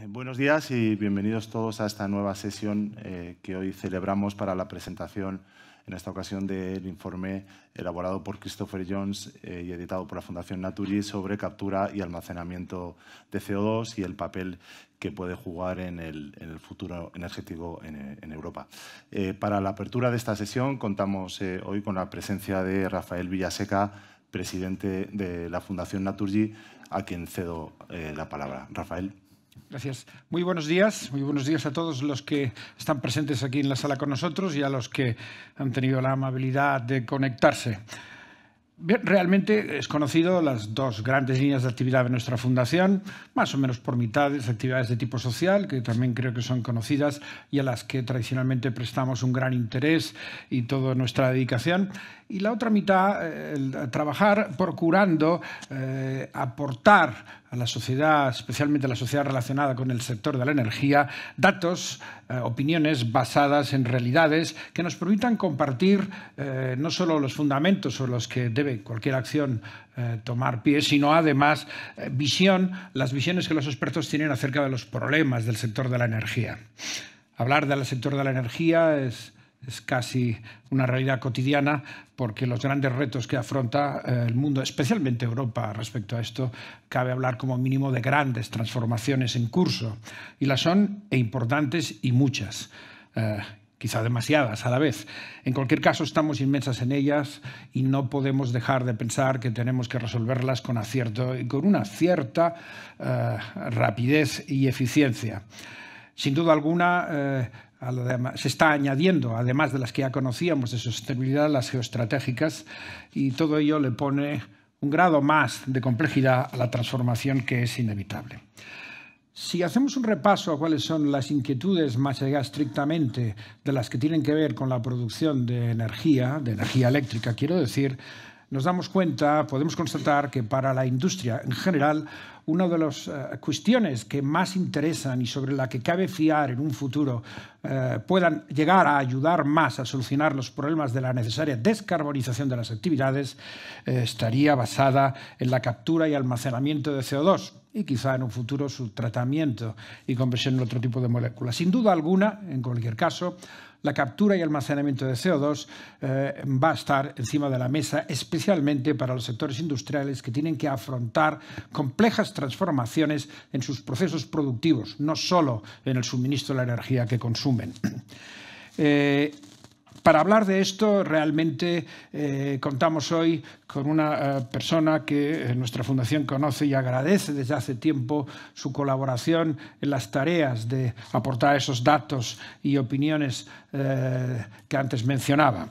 Eh, buenos días y bienvenidos todos a esta nueva sesión eh, que hoy celebramos para la presentación, en esta ocasión, del informe elaborado por Christopher Jones eh, y editado por la Fundación Naturgy sobre captura y almacenamiento de CO2 y el papel que puede jugar en el, futuro energético en, Europa. para la apertura de esta sesión contamos hoy con la presencia de Rafael Villaseca, presidente de la Fundación Naturgy, a quien cedo la palabra. Rafael. Gracias. Muy buenos días. Muy buenos días a todos los que están presentes aquí en la sala con nosotros y a los que han tenido la amabilidad de conectarse. Realmente es conocido las dos grandes líneas de actividad de nuestra fundación, más o menos por mitades, actividades de tipo social, que también creo que son conocidas y a las que tradicionalmente prestamos un gran interés y toda nuestra dedicación, y la otra mitad eh, eh, trabajar procurando eh, aportar a la sociedad, especialmente a la sociedad relacionada con el sector de la energía, datos, opiniones basadas en realidades que nos permitan compartir no solo los fundamentos sobre los que debe cualquier acción tomar pie, sino además visión, las visiones que los expertos tienen acerca de los problemas del sector de la energía. Hablar del sector de la energía es es casi una realidad cotidiana porque los grandes retos que afronta eh, el mundo, especialmente Europa respecto a esto, cabe hablar como mínimo de grandes transformaciones en curso. Y las son e importantes y muchas. Eh, quizá demasiadas a la vez. En cualquier caso, estamos inmensas en ellas y no podemos dejar de pensar que tenemos que resolverlas con acierto y con una cierta eh, rapidez y eficiencia. Sin duda alguna, se está añadiendo, además de las que ya conocíamos de sostenibilidad, las geoestratégicas, y todo ello le pone un grado más de complejidad a la transformación que es inevitable. Si hacemos un repaso a cuáles son las inquietudes más allá estrictamente de las que tienen que ver con la producción de energía, de energía eléctrica, quiero decir, nos damos cuenta, podemos constatar que para la industria en general una de las eh, cuestiones que más interesan y sobre la que cabe fiar en un futuro eh, puedan llegar a ayudar más a solucionar los problemas de la necesaria descarbonización de las actividades, eh, estaría basada en la captura y almacenamiento de CO2 y quizá en un futuro su tratamiento y conversión en otro tipo de moléculas. Sin duda alguna, en cualquier caso, la captura y almacenamiento de CO2 eh, va a estar encima de la mesa, especialmente para los sectores industriales que tienen que afrontar complejas transformaciones en sus procesos productivos, no solo en el suministro de la energía que consumen. Eh, para hablar de esto, realmente eh, contamos hoy con una eh, persona que eh, nuestra fundación conoce y agradece desde hace tiempo su colaboración en las tareas de aportar esos datos y opiniones que antes mencionaba.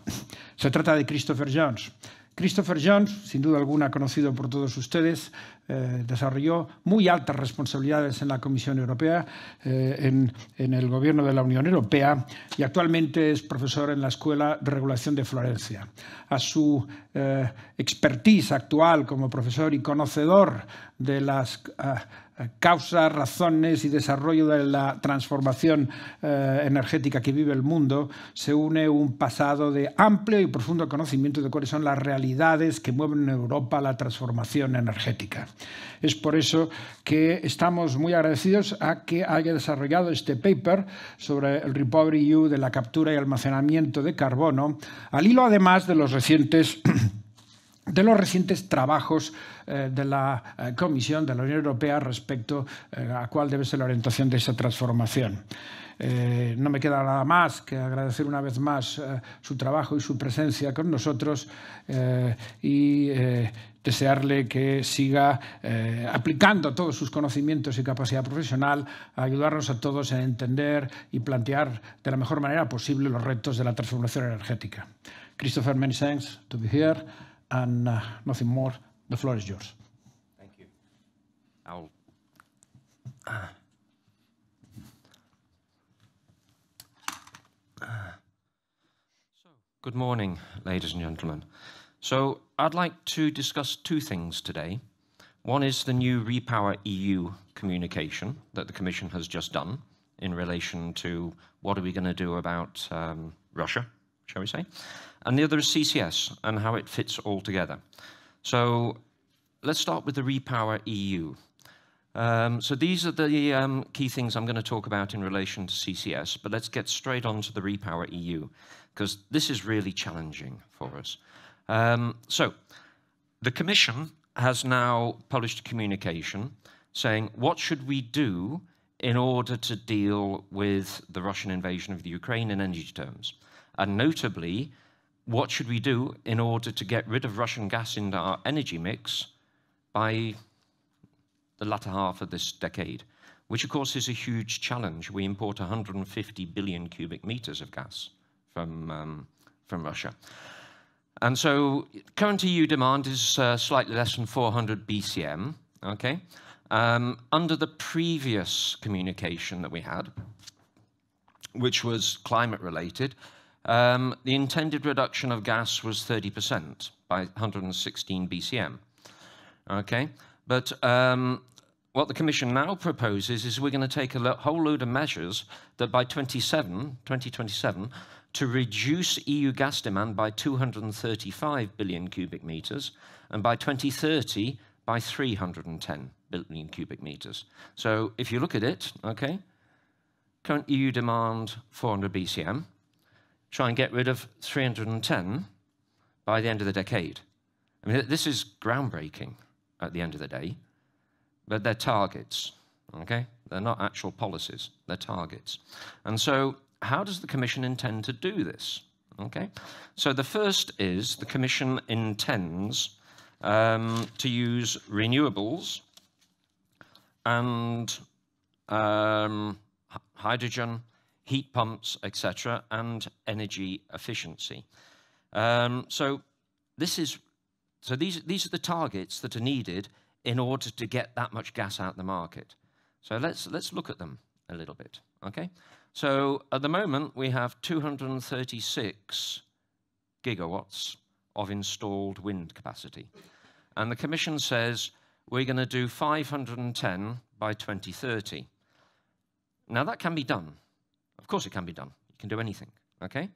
Se trata de Christopher Jones. Christopher Jones, sin duda alguna conocido por todos ustedes, eh, desarrolló muy altas responsabilidades en la Comisión Europea, eh, en, el gobierno de la Unión Europea y actualmente es profesor en la Escuela de Regulación de Florencia. A su eh, expertise actual como profesor y conocedor de las causas, razones y desarrollo de la transformación energética que vive el mundo, se une un pasado de amplio y profundo conocimiento de cuáles son las realidades que mueven en Europa la transformación energética. Es por eso que estamos muy agradecidos a que haya desarrollado este paper sobre el Recovery EU de la captura y almacenamiento de carbono, al hilo además de los recientes trabajos eh, de la eh, Comisión de la Unión Europea respecto eh, a cuál debe ser la orientación de esa transformación. no me queda nada más que agradecer una vez más su trabajo y su presencia con nosotros desearle que siga eh, aplicando todos sus conocimientos y capacidad profesional a ayudarnos a todos a entender y plantear de la mejor manera posible los retos de la transformación energética. Christopher, many thanks to be here and uh, nothing more. The floor is yours. Thank you. Uh, uh, good morning, ladies and gentlemen. So I'd like to discuss two things today. One is the new Repower EU communication that the Commission has just done in relation to what are we going to do about um, Russia, shall we say? And the other is CCS and how it fits all together. So let's start with the Repower EU. Um, so these are the um, key things I'm going to talk about in relation to CCS, but let's get straight on to the Repower EU, because this is really challenging for us. Um, so, the Commission has now published a communication saying, what should we do in order to deal with the Russian invasion of the Ukraine in energy terms? And notably, what should we do in order to get rid of Russian gas into our energy mix by the latter half of this decade? Which, of course, is a huge challenge. We import 150 billion cubic meters of gas from, um, from Russia. And so current EU demand is uh, slightly less than 400 BCM, okay? Um, under the previous communication that we had, which was climate related, um, the intended reduction of gas was 30% by 116 BCM, okay? But um, what the Commission now proposes is we're going to take a whole load of measures that by 27, 2027, to reduce EU gas demand by 235 billion cubic meters, and by 2030 by 310 billion cubic meters. So if you look at it, okay, current EU demand 400 BCM, try and get rid of 310 by the end of the decade. I mean, this is groundbreaking at the end of the day, but they're targets, okay? They're not actual policies, they're targets. And so how does the Commission intend to do this? Okay, so the first is the Commission intends um, to use renewables and um, hydrogen, heat pumps, etc., and energy efficiency. Um, so this is so these these are the targets that are needed in order to get that much gas out of the market. So let's let's look at them a little bit. Okay, so at the moment, we have 236 gigawatts of installed wind capacity. And the Commission says we're going to do 510 by 2030. Now, that can be done. Of course, it can be done. You can do anything, okay?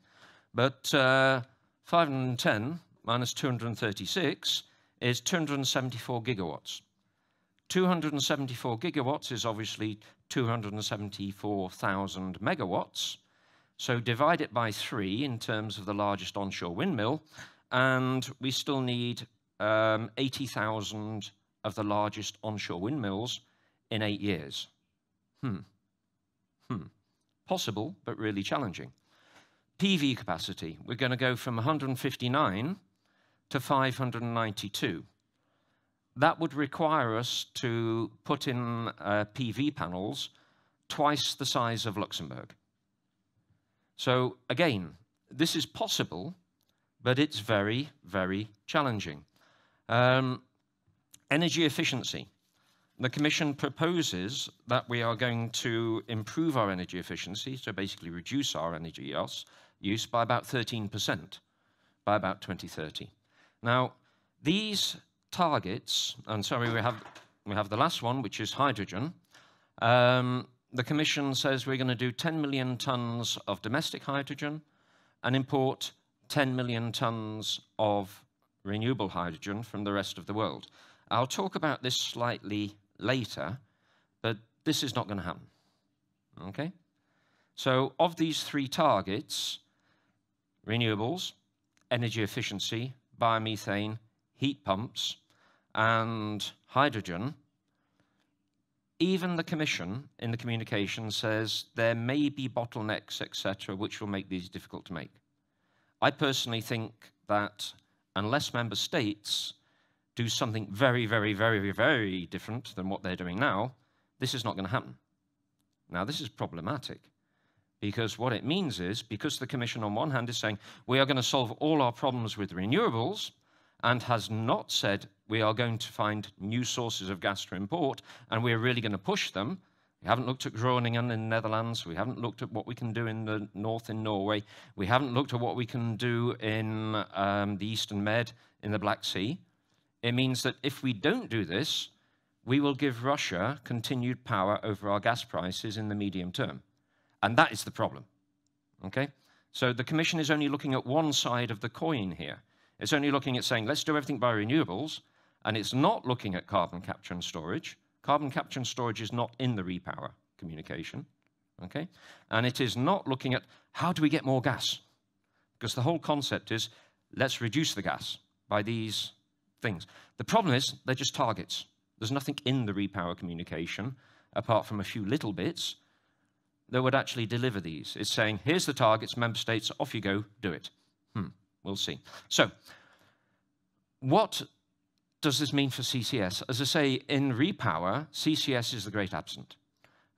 But uh, 510 minus 236 is 274 gigawatts. 274 gigawatts is obviously 274,000 megawatts. So divide it by three in terms of the largest onshore windmill, and we still need um, 80,000 of the largest onshore windmills in eight years. Hmm. Hmm. Possible, but really challenging. PV capacity, we're going to go from 159 to 592 that would require us to put in uh, PV panels twice the size of Luxembourg. So again, this is possible, but it's very, very challenging. Um, energy efficiency. The Commission proposes that we are going to improve our energy efficiency, so basically reduce our energy use by about 13% by about 2030. Now, these targets, and sorry, we have, we have the last one, which is hydrogen. Um, the Commission says we're going to do 10 million tonnes of domestic hydrogen and import 10 million tonnes of renewable hydrogen from the rest of the world. I'll talk about this slightly later, but this is not going to happen. Okay? So, of these three targets renewables, energy efficiency, biomethane, heat pumps and hydrogen, even the Commission in the communication says there may be bottlenecks, etc., which will make these difficult to make. I personally think that unless member states do something very, very, very, very different than what they're doing now, this is not going to happen. Now, this is problematic because what it means is because the Commission, on one hand, is saying we are going to solve all our problems with renewables, and has not said we are going to find new sources of gas to import and we're really going to push them. We haven't looked at Groningen in the Netherlands. We haven't looked at what we can do in the north in Norway. We haven't looked at what we can do in um, the Eastern Med in the Black Sea. It means that if we don't do this, we will give Russia continued power over our gas prices in the medium term. And that is the problem. Okay? So the Commission is only looking at one side of the coin here. It's only looking at saying, let's do everything by renewables, and it's not looking at carbon capture and storage. Carbon capture and storage is not in the repower communication, okay? And it is not looking at how do we get more gas? Because the whole concept is let's reduce the gas by these things. The problem is they're just targets. There's nothing in the repower communication, apart from a few little bits, that would actually deliver these. It's saying, here's the targets, member states, off you go, do it. Hmm. We'll see. So, what does this mean for CCS? As I say, in repower, CCS is the great absent.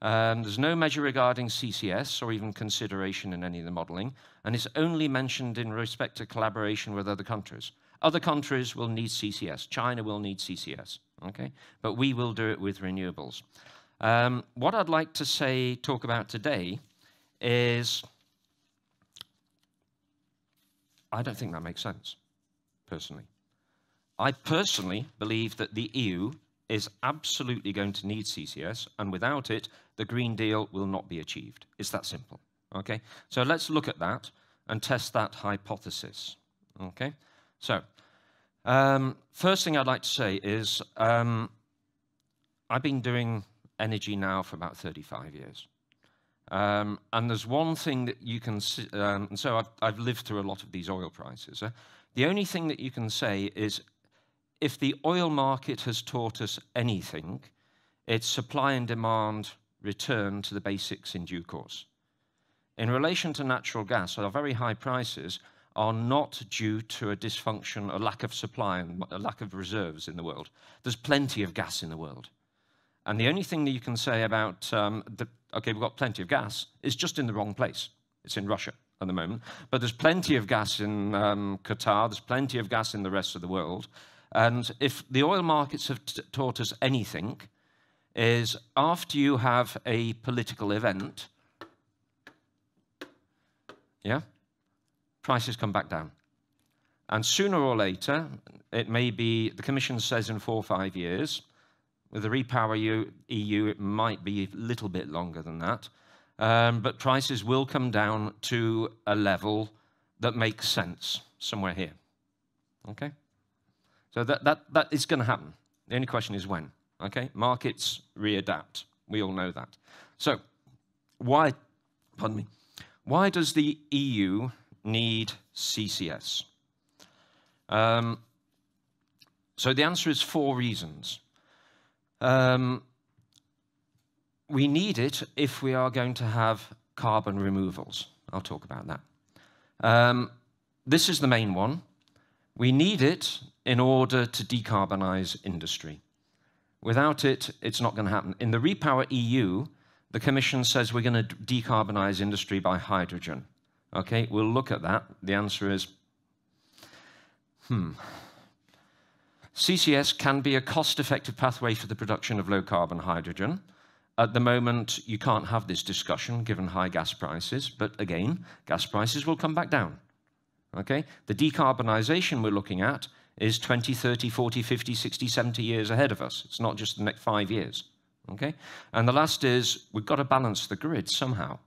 Um, there's no measure regarding CCS or even consideration in any of the modeling, and it's only mentioned in respect to collaboration with other countries. Other countries will need CCS. China will need CCS, okay? But we will do it with renewables. Um, what I'd like to say, talk about today is I don't think that makes sense, personally. I personally believe that the EU is absolutely going to need CCS, and without it, the Green Deal will not be achieved. It's that simple. Okay, so let's look at that and test that hypothesis. Okay, so um, first thing I'd like to say is um, I've been doing energy now for about 35 years. Um, and there's one thing that you can, see, um, and so I've, I've, lived through a lot of these oil prices. Uh. The only thing that you can say is if the oil market has taught us anything, it's supply and demand return to the basics in due course. In relation to natural gas, our very high prices are not due to a dysfunction, a lack of supply, and a lack of reserves in the world. There's plenty of gas in the world. And the only thing that you can say about um, the Okay, we've got plenty of gas. It's just in the wrong place. It's in Russia at the moment. But there's plenty of gas in um, Qatar, there's plenty of gas in the rest of the world. And if the oil markets have taught us anything, is after you have a political event, yeah, prices come back down. And sooner or later, it may be, the Commission says in four or five years, with the Repower EU, it might be a little bit longer than that. Um, but prices will come down to a level that makes sense somewhere here. Okay? So that, that, that is going to happen. The only question is when. Okay? Markets readapt. We all know that. So, why, pardon me, why does the EU need CCS? Um, so the answer is four reasons. Um, we need it if we are going to have carbon removals. I'll talk about that. Um, this is the main one. We need it in order to decarbonise industry. Without it, it's not going to happen. In the Repower EU, the Commission says we're going to decarbonise industry by hydrogen. Okay, we'll look at that. The answer is, hmm. CCS can be a cost-effective pathway for the production of low-carbon hydrogen. At the moment, you can't have this discussion given high gas prices, but again, gas prices will come back down. Okay? The decarbonisation we're looking at is 20, 30, 40, 50, 60, 70 years ahead of us. It's not just the next five years. Okay? And the last is we've got to balance the grid somehow.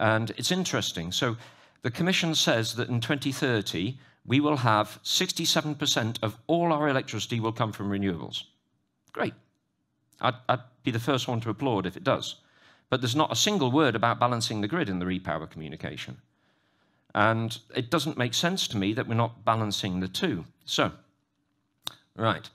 And it's interesting. So the Commission says that in 2030, we will have 67% of all our electricity will come from renewables. Great. I'd, I'd, be the first one to applaud if it does. But there's not a single word about balancing the grid in the repower communication. And it doesn't make sense to me that we're not balancing the two. So, right.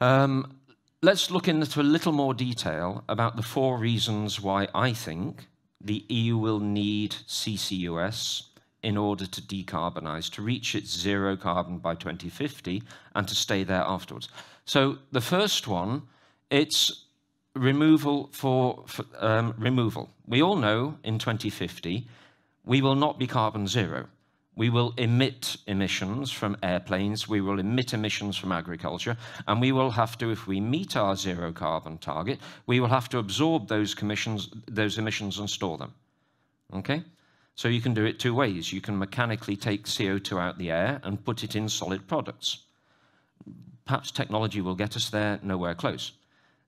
Um, let's look into a little more detail about the four reasons why I think the EU will need CCUS in order to decarbonise, to reach its zero carbon by 2050 and to stay there afterwards. So the first one, it's removal for, for um, removal. We all know in 2050 we will not be carbon zero. We will emit emissions from airplanes, we will emit emissions from agriculture, and we will have to, if we meet our zero carbon target, we will have to absorb those, those emissions and store them. Okay? So you can do it two ways. You can mechanically take CO2 out the air and put it in solid products. Perhaps technology will get us there, nowhere close.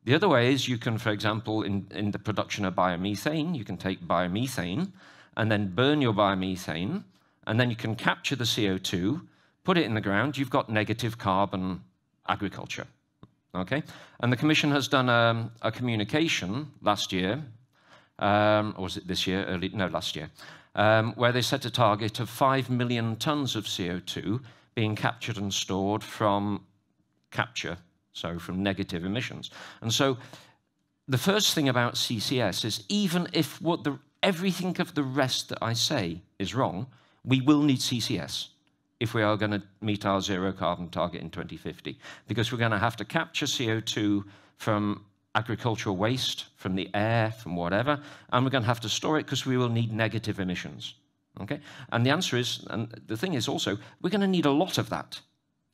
The other way is you can, for example, in, in the production of biomethane, you can take biomethane and then burn your biomethane, and then you can capture the CO2, put it in the ground, you've got negative carbon agriculture. Okay? And the Commission has done a, um, a communication last year, um, or was it this year? Early, no, last year, um, where they set a target of 5 million tons of CO2 being captured and stored from capture, so from negative emissions. And so the first thing about CCS is even if what the, everything of the rest that I say is wrong, we will need CCS if we are going to meet our zero carbon target in 2050, because we're going to have to capture CO2 from agricultural waste from the air, from whatever, and we're going to have to store it because we will need negative emissions. Okay? And the answer is, and the thing is also, we're going to need a lot of that.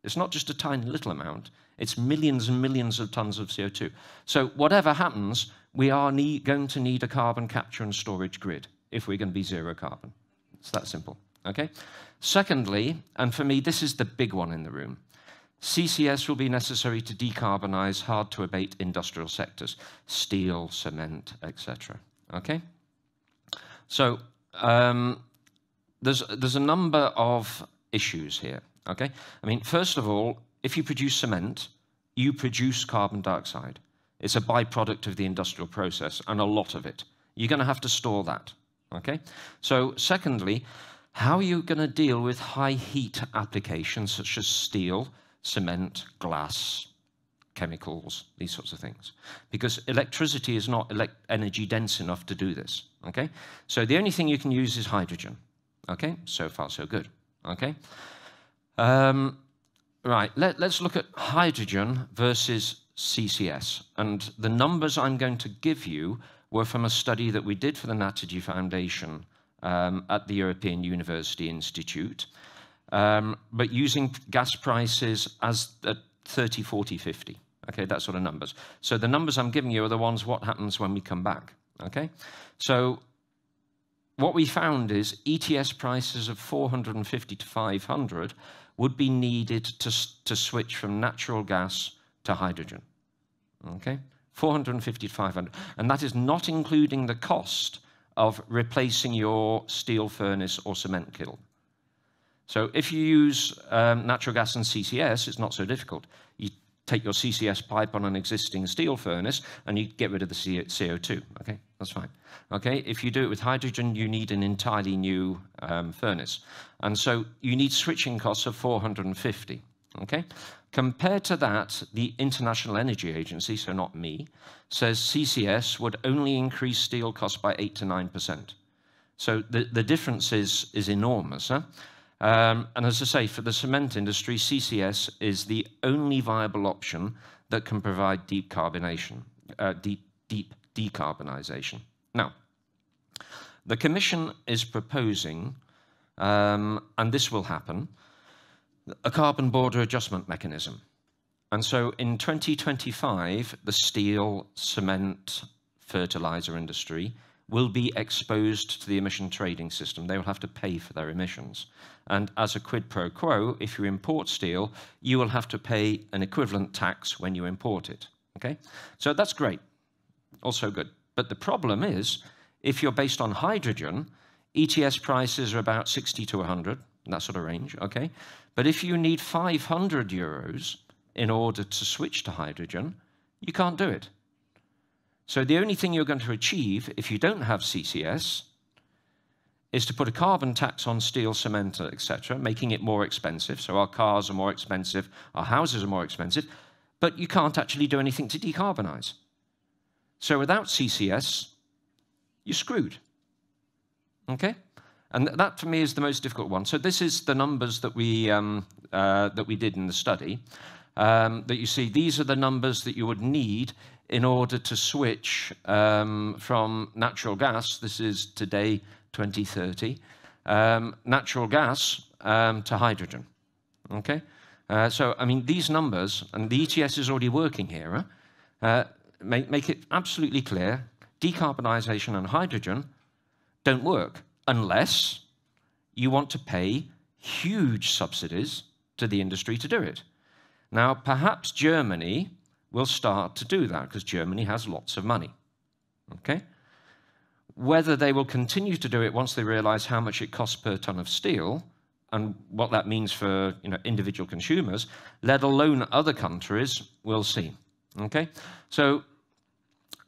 It's not just a tiny little amount, it's millions and millions of tons of CO2. So, whatever happens, we are need, going to need a carbon capture and storage grid if we're going to be zero carbon. It's that simple. Okay? Secondly, and for me, this is the big one in the room CCS will be necessary to decarbonize hard to abate industrial sectors, steel, cement, etc. Okay? So um, there's, there's a number of issues here. Okay? I mean, first of all, if you produce cement, you produce carbon dioxide. It's a byproduct of the industrial process, and a lot of it. You're going to have to store that. Okay? So, secondly, how are you going to deal with high heat applications such as steel cement, glass, chemicals, these sorts of things. Because electricity is not elect energy dense enough to do this, okay? So the only thing you can use is hydrogen, okay? So far, so good, okay? Um, right, let, let's look at hydrogen versus CCS. And the numbers I'm going to give you were from a study that we did for the Nataji Foundation um, at the European University Institute um, but using gas prices as at 30, 40, 50. Okay, that sort of numbers. So the numbers I'm giving you are the ones what happens when we come back. Okay, so what we found is ETS prices of 450 to 500 would be needed to, to switch from natural gas to hydrogen. Okay, 450 to 500, and that is not including the cost of replacing your steel furnace or cement kiln. So if you use um, natural gas and CCS, it's not so difficult. You take your CCS pipe on an existing steel furnace and you get rid of the CO2. Okay, that's fine. Okay, if you do it with hydrogen, you need an entirely new um, furnace. And so you need switching costs of 450. Okay, compared to that, the International Energy Agency, so not me, says CCS would only increase steel costs by 8 to 9%. So the, the difference is, is enormous. Huh? Um, and as I say, for the cement industry, CCS is the only viable option that can provide deep carbonation, uh, deep, deep decarbonisation. Now, the Commission is proposing, um, and this will happen, a carbon border adjustment mechanism. And so in 2025, the steel, cement, fertilizer industry will be exposed to the emission trading system. They will have to pay for their emissions. And as a quid pro quo, if you import steel, you will have to pay an equivalent tax when you import it. Okay? So that's great. Also good. But the problem is, if you're based on hydrogen, ETS prices are about 60 to 100, that sort of range, okay? But if you need 500 euros in order to switch to hydrogen, you can't do it. So the only thing you're going to achieve if you don't have CCS is to put a carbon tax on steel, cement, etc., making it more expensive. So our cars are more expensive, our houses are more expensive, but you can't actually do anything to decarbonize. So without CCS, you're screwed. Okay? And that, for me, is the most difficult one. So this is the numbers that we, um, uh, that we did in the study, um, that you see. These are the numbers that you would need in order to switch um, from natural gas, this is today 2030, um, natural gas um, to hydrogen. Okay? Uh, so, I mean, these numbers, and the ETS is already working here, uh, make, make it absolutely clear decarbonisation and hydrogen don't work unless you want to pay huge subsidies to the industry to do it. Now, perhaps Germany will start to do that because Germany has lots of money. Okay? Whether they will continue to do it once they realize how much it costs per ton of steel and what that means for you know, individual consumers, let alone other countries, we'll see. Okay, so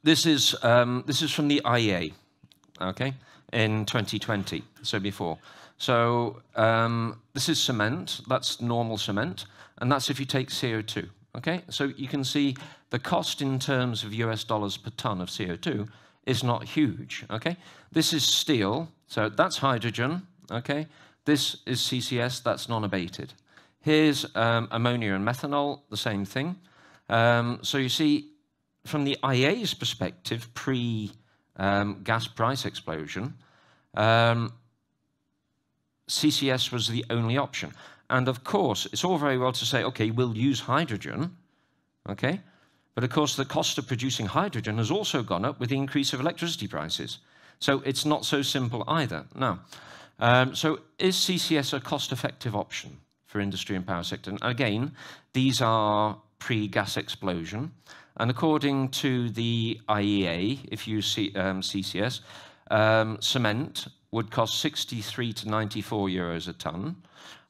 this is, um, this is from the IEA, okay, in 2020, so before. So um, this is cement, that's normal cement, and that's if you take CO2. Okay, so you can see the cost in terms of US dollars per ton of CO2 is not huge, okay? This is steel, so that's hydrogen, okay? This is CCS, that's non-abated. Here's um, ammonia and methanol, the same thing. Um, so you see, from the IA's perspective, pre-gas um, price explosion, um, CCS was the only option. And of course, it's all very well to say, okay, we'll use hydrogen, okay? But of course, the cost of producing hydrogen has also gone up with the increase of electricity prices. So it's not so simple either. Now, um, so is CCS a cost-effective option for industry and power sector? And again, these are pre-gas explosion. And according to the IEA, if you see um, CCS, um, cement would cost 63 to 94 euros a tonne,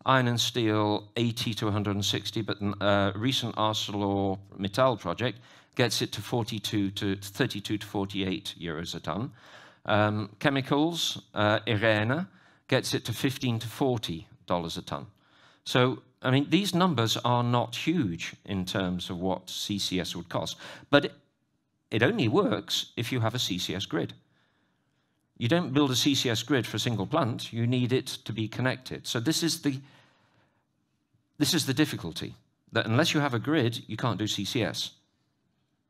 iron and steel 80 to 160, but a uh, recent ArcelorMittal project gets it to 42 to 32 to 48 euros a ton. Um, chemicals, uh, Irena, gets it to 15 to 40 dollars a ton. So, I mean, these numbers are not huge in terms of what CCS would cost, but it only works if you have a CCS grid. You don't build a CCS grid for a single plant, you need it to be connected. So this is the this is the difficulty that unless you have a grid, you can't do CCS.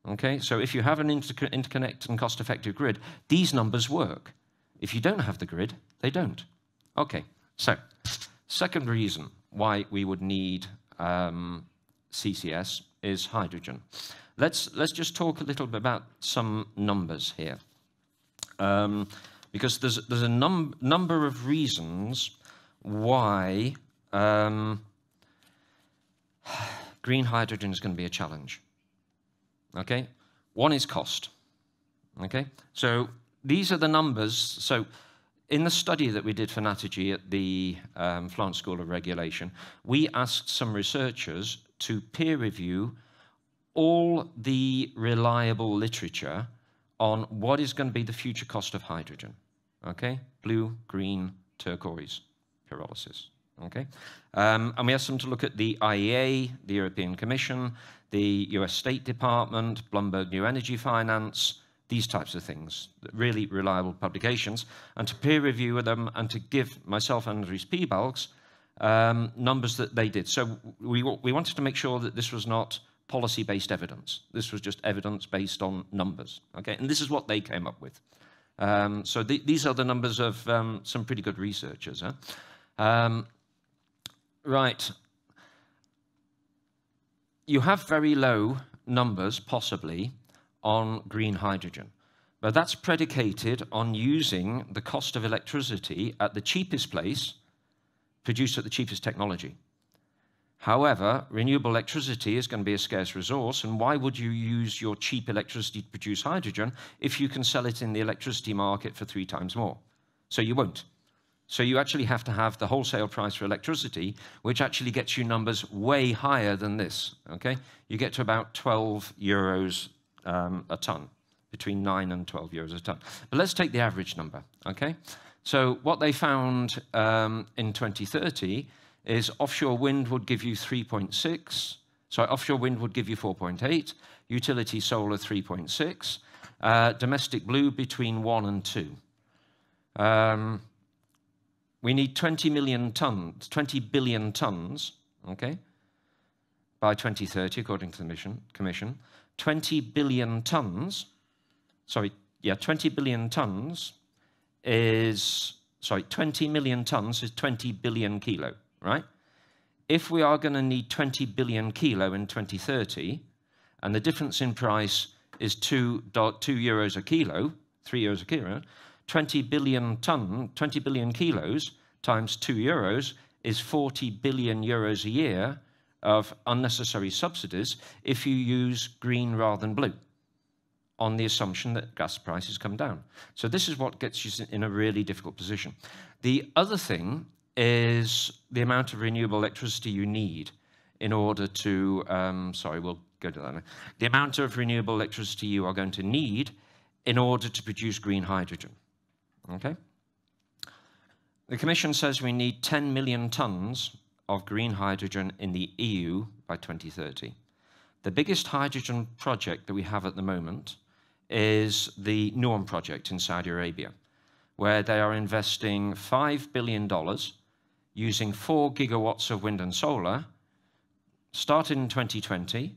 Okay, so if you have an inter interconnect and cost effective grid, these numbers work. If you don't have the grid, they don't. Okay, so second reason why we would need um, CCS is hydrogen. Let's, let's just talk a little bit about some numbers here. Um, because there's, there's a num number of reasons why um, green hydrogen is going to be a challenge. Okay? One is cost. Okay? So these are the numbers. So in the study that we did for Natagy at the um, Florence School of Regulation, we asked some researchers to peer review all the reliable literature on what is going to be the future cost of hydrogen. Okay? Blue, green, turquoise, pyrolysis. Okay? Um, and we asked them to look at the IEA, the European Commission, the US State Department, Bloomberg New Energy Finance, these types of things, really reliable publications, and to peer review them and to give myself and P-Balks um, numbers that they did. So we, we wanted to make sure that this was not policy-based evidence. This was just evidence based on numbers. Okay, and this is what they came up with. Um, so these are the numbers of um, some pretty good researchers. Huh? Um, Right. You have very low numbers, possibly, on green hydrogen. But that's predicated on using the cost of electricity at the cheapest place, produced at the cheapest technology. However, renewable electricity is going to be a scarce resource, and why would you use your cheap electricity to produce hydrogen if you can sell it in the electricity market for three times more? So you won't. So you actually have to have the wholesale price for electricity, which actually gets you numbers way higher than this. Okay, you get to about 12 euros um, a ton, between 9 and 12 euros a ton. But let's take the average number. Okay, so what they found um, in 2030 is offshore wind would give you 3.6. So offshore wind would give you 4.8, utility solar 3.6, uh, domestic blue between 1 and 2. Um, we need 20 million tons, 20 billion tons, okay, by 2030, according to the mission, Commission. 20 billion tons, sorry, yeah, 20 billion tons is, sorry, 20 million tons is 20 billion kilo, right? If we are going to need 20 billion kilo in 2030, and the difference in price is two, two euros a kilo, three euros a kilo, 20 billion ton, 20 billion kilos times 2 euros is 40 billion euros a year of unnecessary subsidies if you use green rather than blue on the assumption that gas prices come down. So this is what gets you in a really difficult position. The other thing is the amount of renewable electricity you need in order to, um, sorry, we'll go to that now. The amount of renewable electricity you are going to need in order to produce green hydrogen. Okay? The Commission says we need 10 million tonnes of green hydrogen in the EU by 2030. The biggest hydrogen project that we have at the moment is the NUOM project in Saudi Arabia, where they are investing $5 billion using 4 gigawatts of wind and solar, started in 2020,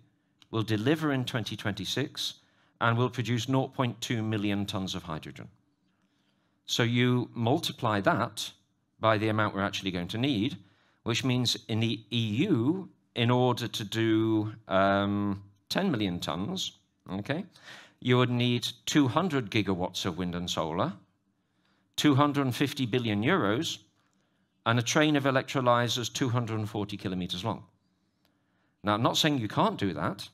will deliver in 2026, and will produce 0.2 million tonnes of hydrogen. So you multiply that by the amount we're actually going to need, which means in the EU, in order to do um, 10 million tons, okay, you would need 200 gigawatts of wind and solar, 250 billion euros, and a train of electrolyzers 240 kilometers long. Now, I'm not saying you can't do that,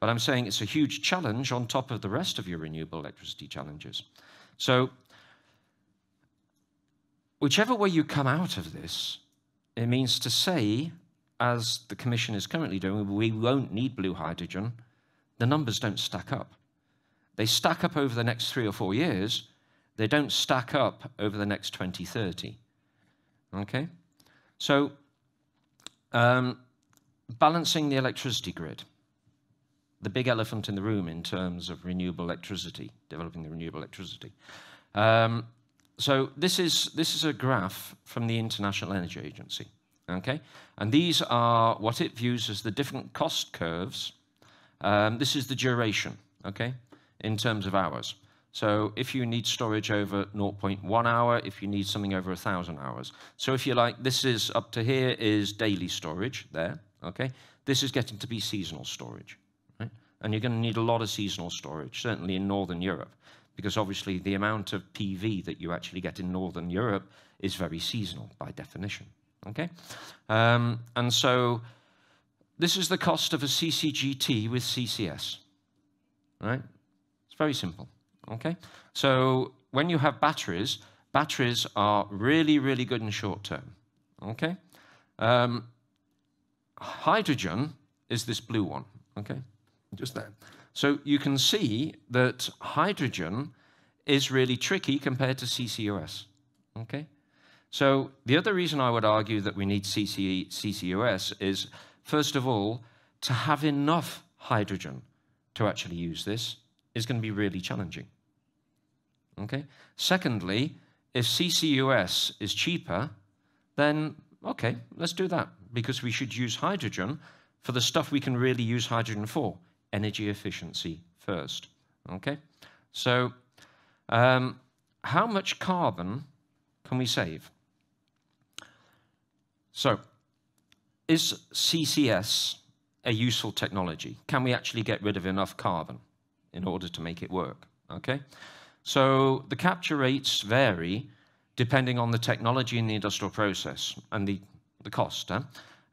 but I'm saying it's a huge challenge on top of the rest of your renewable electricity challenges. So whichever way you come out of this, it means to say, as the Commission is currently doing, we won't need blue hydrogen. The numbers don't stack up. They stack up over the next three or four years. They don't stack up over the next 20, 30. Okay? So, um, balancing the electricity grid, the big elephant in the room in terms of renewable electricity, developing the renewable electricity. Um, so this is, this is a graph from the International Energy Agency, okay? And these are what it views as the different cost curves. Um, this is the duration, okay, in terms of hours. So if you need storage over 0.1 hour, if you need something over 1,000 hours. So if you like, this is up to here is daily storage there, okay? This is getting to be seasonal storage, right? And you're going to need a lot of seasonal storage, certainly in Northern Europe because obviously the amount of PV that you actually get in Northern Europe is very seasonal by definition. Okay, um, and so this is the cost of a CCGT with CCS. Right, it's very simple. Okay, so when you have batteries, batteries are really, really good in short term. Okay, um, hydrogen is this blue one. Okay, just there. So you can see that hydrogen is really tricky compared to CCUS. Okay? So the other reason I would argue that we need CC CCUS is, first of all, to have enough hydrogen to actually use this is going to be really challenging. Okay? Secondly, if CCUS is cheaper, then okay, let's do that because we should use hydrogen for the stuff we can really use hydrogen for energy efficiency first. Okay? So, um, how much carbon can we save? So, is CCS a useful technology? Can we actually get rid of enough carbon in order to make it work? Okay? So, the capture rates vary depending on the technology and the industrial process and the, the cost. Huh?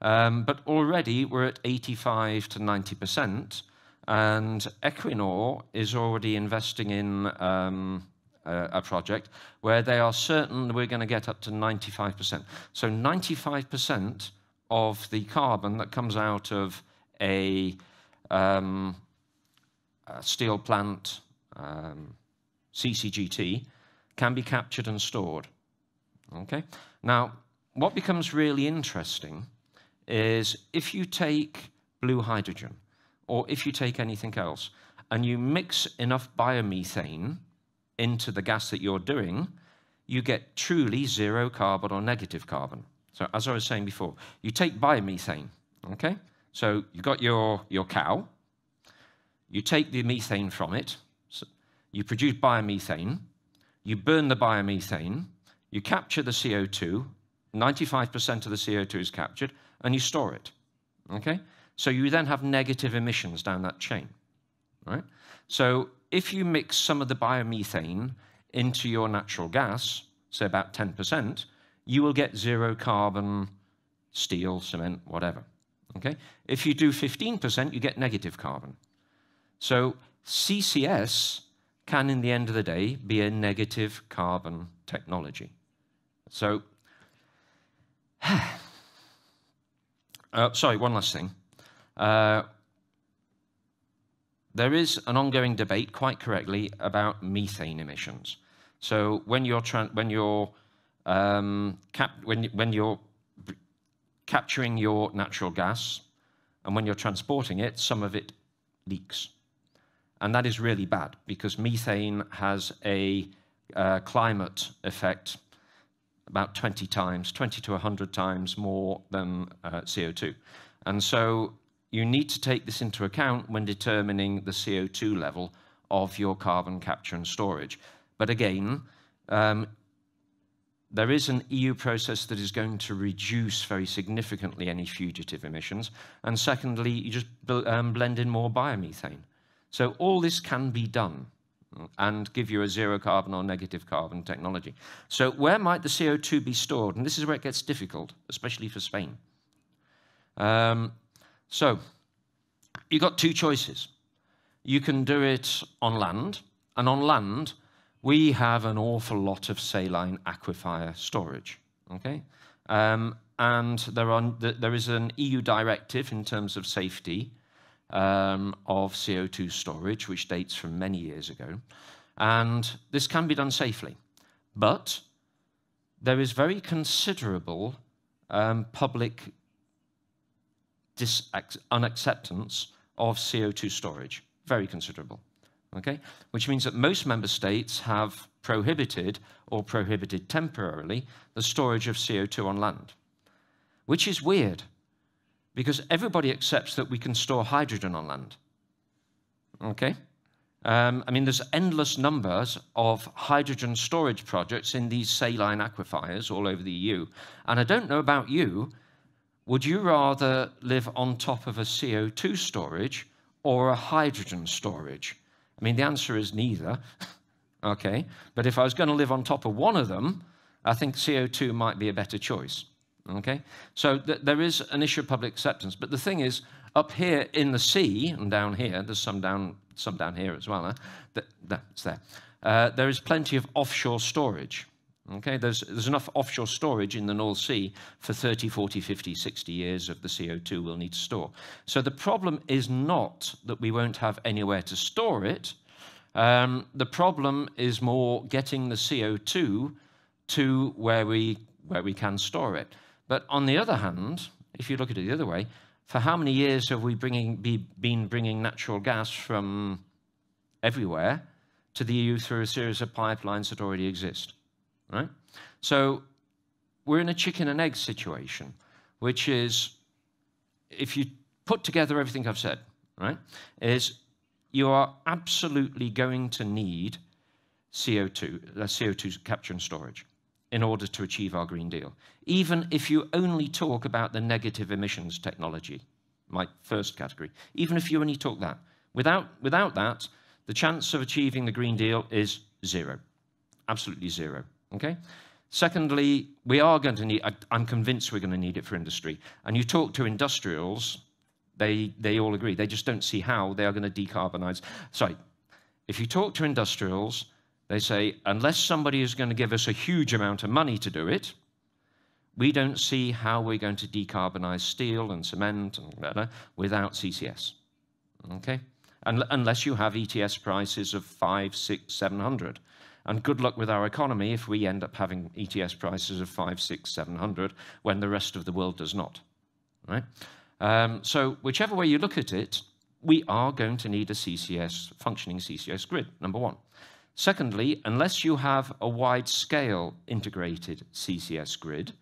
Um, but already we're at 85 to 90 percent and Equinor is already investing in um, a, uh, a project where they are certain we're going to get up to 95%. So 95% of the carbon that comes out of a, um, a steel plant um, CCGT can be captured and stored. Okay. Now, what becomes really interesting is if you take blue hydrogen, or if you take anything else, and you mix enough biomethane into the gas that you're doing, you get truly zero carbon or negative carbon. So as I was saying before, you take biomethane, okay? So you've got your, your cow, you take the methane from it, so you produce biomethane, you burn the biomethane, you capture the CO2, 95% of the CO2 is captured, and you store it, okay? So you then have negative emissions down that chain, right? So if you mix some of the biomethane into your natural gas, say about 10%, you will get zero carbon steel, cement, whatever. Okay? If you do 15%, you get negative carbon. So CCS can, in the end of the day, be a negative carbon technology. So, uh, sorry, one last thing. Uh, there is an ongoing debate, quite correctly, about methane emissions. So when you're, when you're, um, when, when you're capturing your natural gas, and when you're transporting it, some of it leaks. And that is really bad because methane has a uh, climate effect about 20 times, 20 to 100 times more than uh, CO2. And so you need to take this into account when determining the CO2 level of your carbon capture and storage. But again, um, there is an EU process that is going to reduce very significantly any fugitive emissions. And secondly, you just um, blend in more biomethane. So all this can be done and give you a zero carbon or negative carbon technology. So where might the CO2 be stored? And this is where it gets difficult, especially for Spain. Um, so you've got two choices. You can do it on land, and on land, we have an awful lot of saline aquifer storage. Okay, um, and there are there is an EU directive in terms of safety um, of CO2 storage, which dates from many years ago, and this can be done safely, but there is very considerable um, public dis- unacceptance of CO2 storage, very considerable. Okay? Which means that most member states have prohibited or prohibited temporarily the storage of CO2 on land, which is weird because everybody accepts that we can store hydrogen on land. Okay? Um, I mean, there's endless numbers of hydrogen storage projects in these saline aquifers all over the EU. And I don't know about you, would you rather live on top of a CO2 storage or a hydrogen storage? I mean, the answer is neither. okay. But if I was going to live on top of one of them, I think CO2 might be a better choice. Okay. So th there is an issue of public acceptance. But the thing is, up here in the sea and down here, there's some down, some down here as well. Huh? That, that's there. Uh, there is plenty of offshore storage. Okay, there's, there's enough offshore storage in the North Sea for 30, 40, 50, 60 years of the CO2 we'll need to store. So the problem is not that we won't have anywhere to store it. Um, the problem is more getting the CO2 to where we, where we can store it. But on the other hand, if you look at it the other way, for how many years have we bringing, be, been bringing natural gas from everywhere to the EU through a series of pipelines that already exist? right? So we're in a chicken and egg situation, which is if you put together everything I've said, right, is you are absolutely going to need CO2, uh, CO2 capture and storage in order to achieve our Green Deal, even if you only talk about the negative emissions technology, my first category, even if you only talk that. Without, without that, the chance of achieving the Green Deal is zero, absolutely zero. Okay? Secondly, we are going to need, I, I'm convinced we're going to need it for industry. And you talk to industrials, they, they all agree. They just don't see how they are going to decarbonize. Sorry, if you talk to industrials, they say, unless somebody is going to give us a huge amount of money to do it, we don't see how we're going to decarbonize steel and cement and blah, blah, without CCS. Okay? Unless you have ETS prices of five, six, seven hundred. 700 and good luck with our economy if we end up having ETS prices of five, six, seven hundred when the rest of the world does not. Right? Um, so whichever way you look at it, we are going to need a CCS functioning CCS grid. Number one. Secondly, unless you have a wide-scale integrated CCS grid,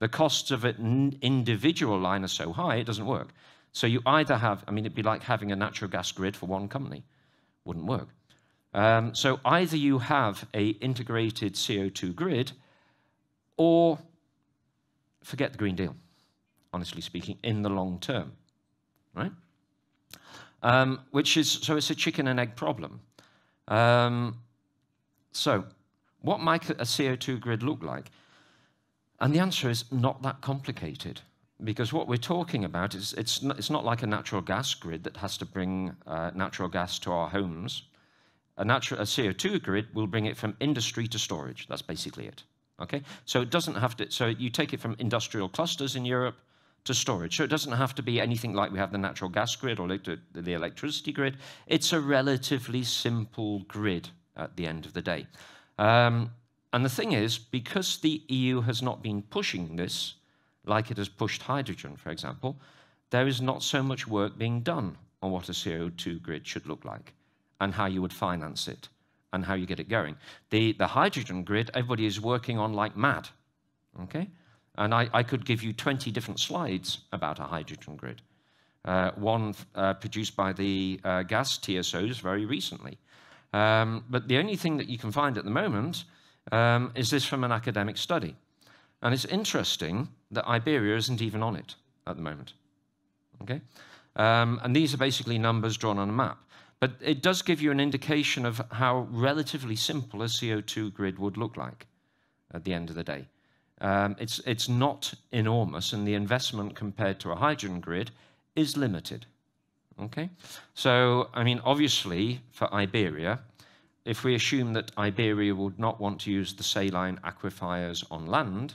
the costs of an individual line are so high it doesn't work. So you either have, I mean, it'd be like having a natural gas grid for one company. Wouldn't work. Um, so either you have a integrated CO2 grid, or forget the Green Deal, honestly speaking, in the long term, right? Um, which is, so it's a chicken and egg problem. Um, so what might a CO2 grid look like? And the answer is not that complicated because what we're talking about is it's not, it's not like a natural gas grid that has to bring uh, natural gas to our homes a, natural, a CO2 grid will bring it from industry to storage. That's basically it. Okay, so it doesn't have to. So you take it from industrial clusters in Europe to storage. So it doesn't have to be anything like we have the natural gas grid or the electricity grid. It's a relatively simple grid at the end of the day. Um, and the thing is, because the EU has not been pushing this, like it has pushed hydrogen, for example, there is not so much work being done on what a CO2 grid should look like and how you would finance it and how you get it going. The, the hydrogen grid, everybody is working on like mad, okay? And I, I could give you 20 different slides about a hydrogen grid. Uh, one uh, produced by the uh, gas TSOs very recently. Um, but the only thing that you can find at the moment um, is this from an academic study. And it's interesting that Iberia isn't even on it at the moment. Okay? Um, and these are basically numbers drawn on a map. But it does give you an indication of how relatively simple a CO2 grid would look like at the end of the day. Um, it's, it's not enormous, and the investment compared to a hydrogen grid is limited. Okay? So, I mean, obviously, for Iberia, if we assume that Iberia would not want to use the saline aquifers on land,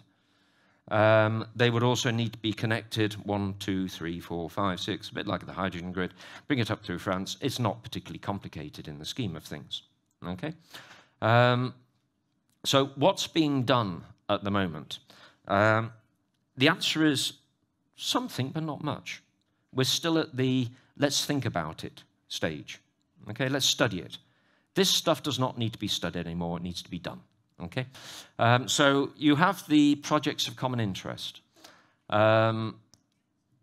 um, they would also need to be connected one, two, three, four, five, six, a bit like the hydrogen grid. Bring it up through France. It's not particularly complicated in the scheme of things. Okay. Um, so what's being done at the moment? Um, the answer is something, but not much. We're still at the let's think about it stage. Okay, let's study it. This stuff does not need to be studied anymore. It needs to be done. Okay? Um, so you have the projects of common interest. Um,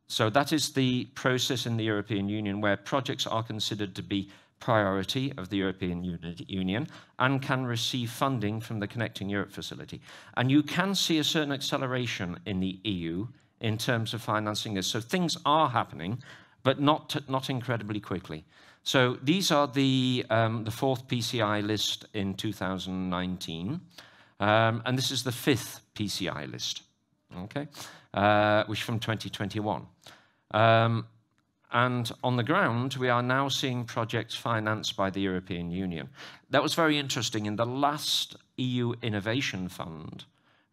so that is the process in the European Union where projects are considered to be priority of the European Union and can receive funding from the Connecting Europe facility. And you can see a certain acceleration in the EU in terms of financing this. So things are happening, but not, not incredibly quickly. So these are the, um, the fourth PCI list in 2019, um, and this is the fifth PCI list, okay, uh, which from 2021. Um, and on the ground, we are now seeing projects financed by the European Union. That was very interesting. In the last EU Innovation Fund,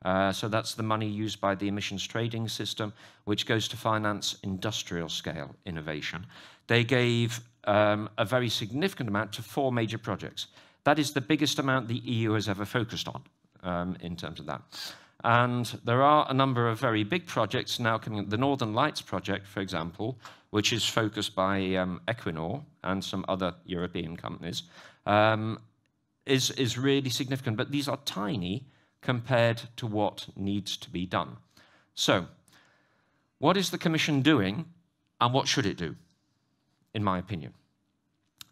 uh, so that's the money used by the emissions trading system, which goes to finance industrial scale innovation. They gave um, a very significant amount to four major projects. That is the biggest amount the EU has ever focused on um, in terms of that. And there are a number of very big projects now coming. The Northern Lights project, for example, which is focused by um, Equinor and some other European companies, um, is, is really significant. But these are tiny compared to what needs to be done. So, what is the Commission doing and what should it do, in my opinion?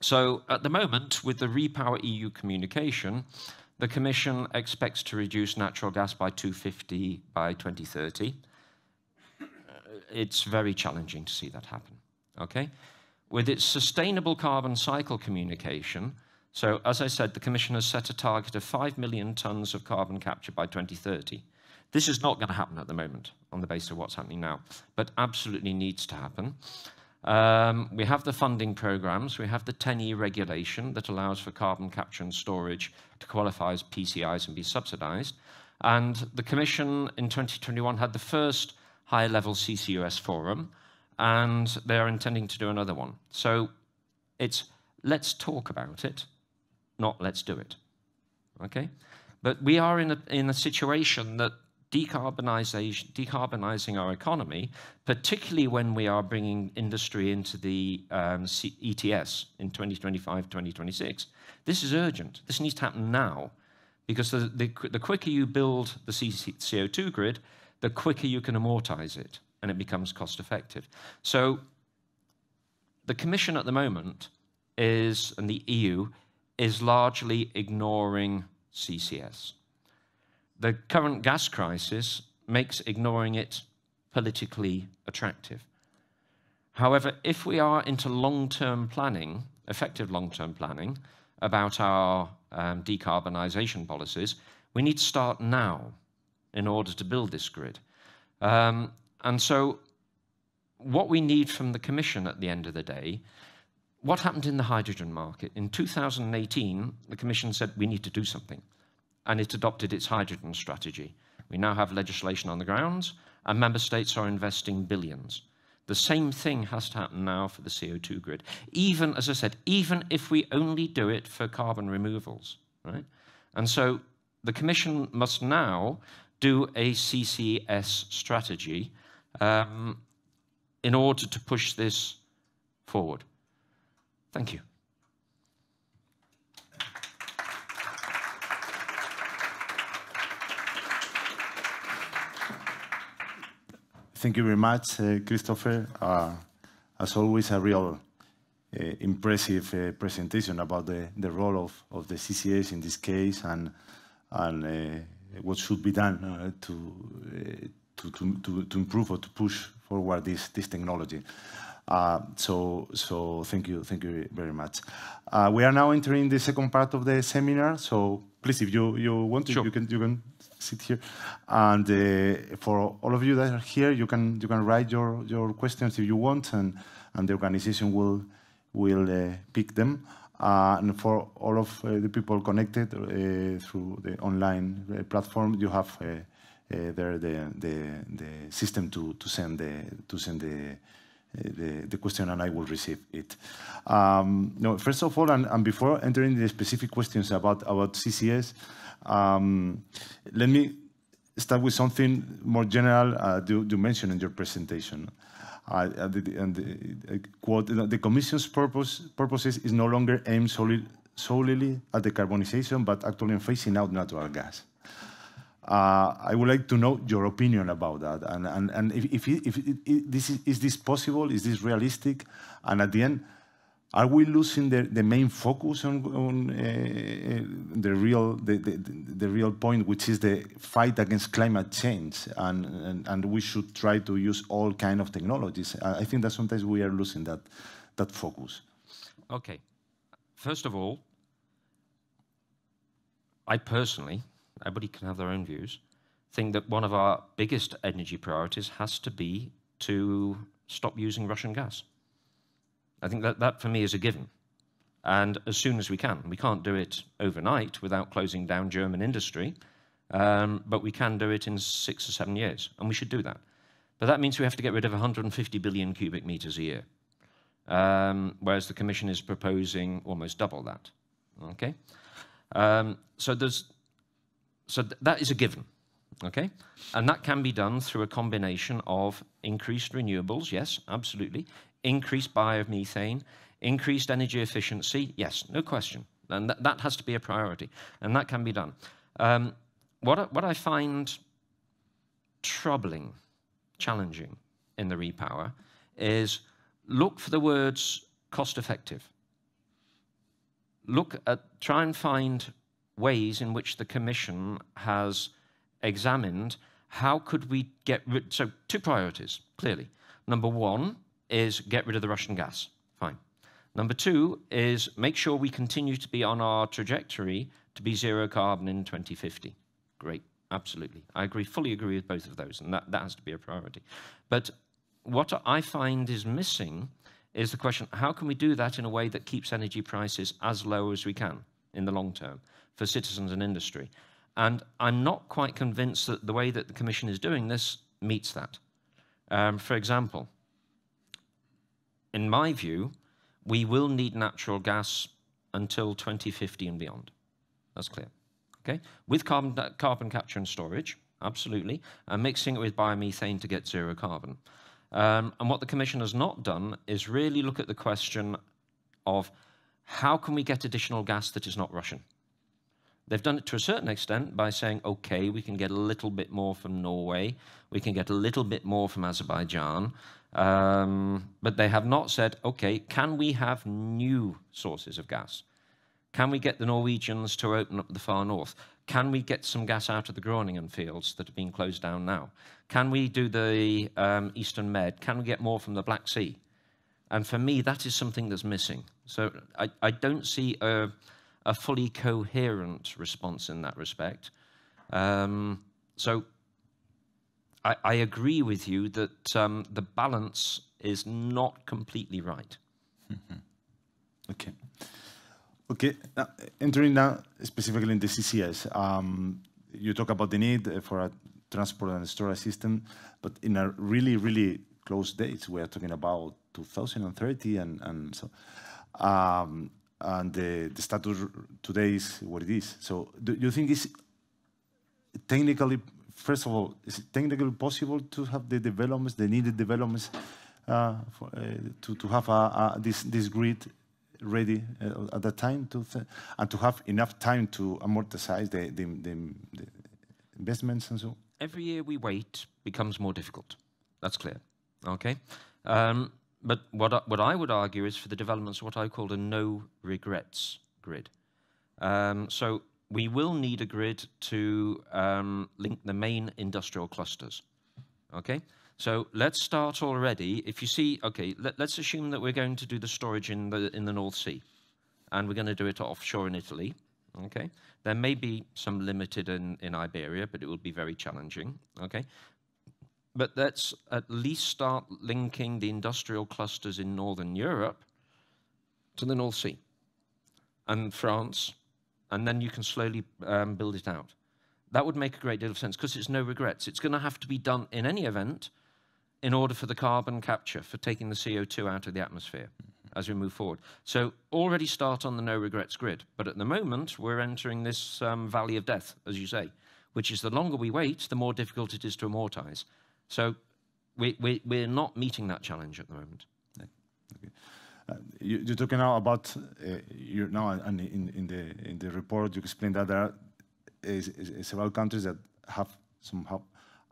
So at the moment, with the Repower EU communication, the Commission expects to reduce natural gas by 250 by 2030. Uh, it's very challenging to see that happen. Okay? With its sustainable carbon cycle communication, so as I said, the Commission has set a target of 5 million tonnes of carbon capture by 2030. This is not going to happen at the moment on the basis of what's happening now, but absolutely needs to happen. Um, we have the funding programs. We have the 10E regulation that allows for carbon capture and storage to qualify as PCIs and be subsidized. And the Commission in 2021 had the first high level CCUS forum, and they are intending to do another one. So it's let's talk about it, not let's do it. Okay? But we are in a, in a situation that decarbonising our economy, particularly when we are bringing industry into the um, ETS in 2025, 2026. This is urgent. This needs to happen now because the, the, the quicker you build the CO2 grid, the quicker you can amortize it and it becomes cost effective. So the Commission at the moment is, and the EU, is largely ignoring CCS. The current gas crisis makes ignoring it politically attractive. However, if we are into long-term planning, effective long-term planning, about our um, decarbonisation policies, we need to start now in order to build this grid. Um, and so what we need from the Commission at the end of the day, what happened in the hydrogen market? In 2018, the Commission said we need to do something and it adopted its hydrogen strategy. We now have legislation on the ground, and member states are investing billions. The same thing has to happen now for the CO2 grid. Even, as I said, even if we only do it for carbon removals, right? And so the Commission must now do a CCS strategy um, in order to push this forward. Thank you. Thank you very much, uh, Christopher. Uh, as always, a real uh, impressive presentation about the, the role of, of the CCAs in this case and, and what should be done to, to, to, to improve or to push forward this, this technology. Uh, so, so thank you, thank you very much. Uh, we are now entering the second part of the seminar. So, please, if you you want to, sure. you can you can sit here. And uh, for all of you that are here, you can you can write your your questions if you want, and and the organization will will uh, pick them. Uh, and for all of uh, the people connected uh, through the online uh, platform, you have there the, the the system to to send the to send the. The, the, question and I will receive it. Um, no, first of all, and, and, before entering the specific questions about, about CCS, um, let me start with something more general uh, you, you mentioned in your presentation. Uh, uh the, and the, uh, quote, the Commission's purpose purposes is no longer aimed solely, solely at decarbonization, but actually phasing out natural gas. Uh, I would like to know your opinion about that, and and, and if, if, if it, it, this is, is, this possible, is this realistic, and at the end, are we losing the, the main focus on, on uh, uh, the, real, the, the, the, real point, which is the fight against climate change? And, and, and, we should try to use all kind of technologies. I think that sometimes we are losing that, that focus. Okay. First of all, I personally, everybody can have their own views, think that one of our biggest energy priorities has to be to stop using Russian gas. I think that, that for me is a given. And as soon as we can, we can't do it overnight without closing down German industry, um, but we can do it in six or seven years, and we should do that. But that means we have to get rid of 150 billion cubic meters a year, um, whereas the Commission is proposing almost double that. Okay, um, so there's so th that is a given. Okay, and that can be done through a combination of increased renewables, yes, absolutely, increased biomethane, increased energy efficiency, yes, no question. And that, that has to be a priority, and that can be done. Um, what, what I find troubling, challenging in the repower is look for the words cost effective. Look at, try and find ways in which the Commission has examined how could we get rid, so two priorities, clearly. Number one, is get rid of the Russian gas. Fine. Number two is make sure we continue to be on our trajectory to be zero carbon in 2050. Great, absolutely. I agree, fully agree with both of those, and that, that has to be a priority. But what I find is missing is the question, how can we do that in a way that keeps energy prices as low as we can in the long term for citizens and industry? And I'm not quite convinced that the way that the Commission is doing this meets that. Um, for example, in my view, we will need natural gas until 2050 and beyond. That's clear. Okay? With carbon, uh, carbon capture and storage, absolutely, and mixing it with biomethane to get zero carbon. Um, and what the Commission has not done is really look at the question of how can we get additional gas that is not Russian? They've done it to a certain extent by saying, okay, we can get a little bit more from Norway, we can get a little bit more from Azerbaijan, um, but they have not said, okay, can we have new sources of gas? Can we get the Norwegians to open up the far north? Can we get some gas out of the Groningen fields that are being closed down now? Can we do the um, Eastern Med? Can we get more from the Black Sea? And for me, that is something that's missing. So I, I don't see a a fully coherent response in that respect. Um, so I, I, agree with you that um, the balance is not completely right. Mm-hmm. Okay. Okay. Now, entering now specifically in the CCS, um, you talk about the need for a transport and storage system, but in a really, really close dates, we are talking about 2030 and, and so. Um, and the, the, status today is what it is. So do you think it's technically, first of all, is it technically possible to have the developments, the needed developments uh, for, uh, to, to have a, a, this, this grid ready uh, at that time to th and to have enough time to amortize the, the, the, the investments and so on? Every year we wait becomes more difficult. That's clear. Okay? Um, but what I, what I would argue is for the developments, what I call a no regrets grid. Um, so we will need a grid to um, link the main industrial clusters. Okay, so let's start already. If you see, okay, let, us assume that we're going to do the storage in the in the North Sea, and we're going to do it offshore in Italy. Okay, there may be some limited in in Iberia, but it will be very challenging. Okay, but let's at least start linking the industrial clusters in northern Europe to the North Sea and France, and then you can slowly um, build it out. That would make a great deal of sense because it's no regrets. It's going to have to be done in any event in order for the carbon capture, for taking the CO2 out of the atmosphere as we move forward. So already start on the no regrets grid. But at the moment, we're entering this um, valley of death, as you say, which is the longer we wait, the more difficult it is to amortize. So we, we, we're not meeting that challenge at the moment. Uh, you, are talking now about uh, you now and in, in the in the report you explained that there are is, is several countries that have somehow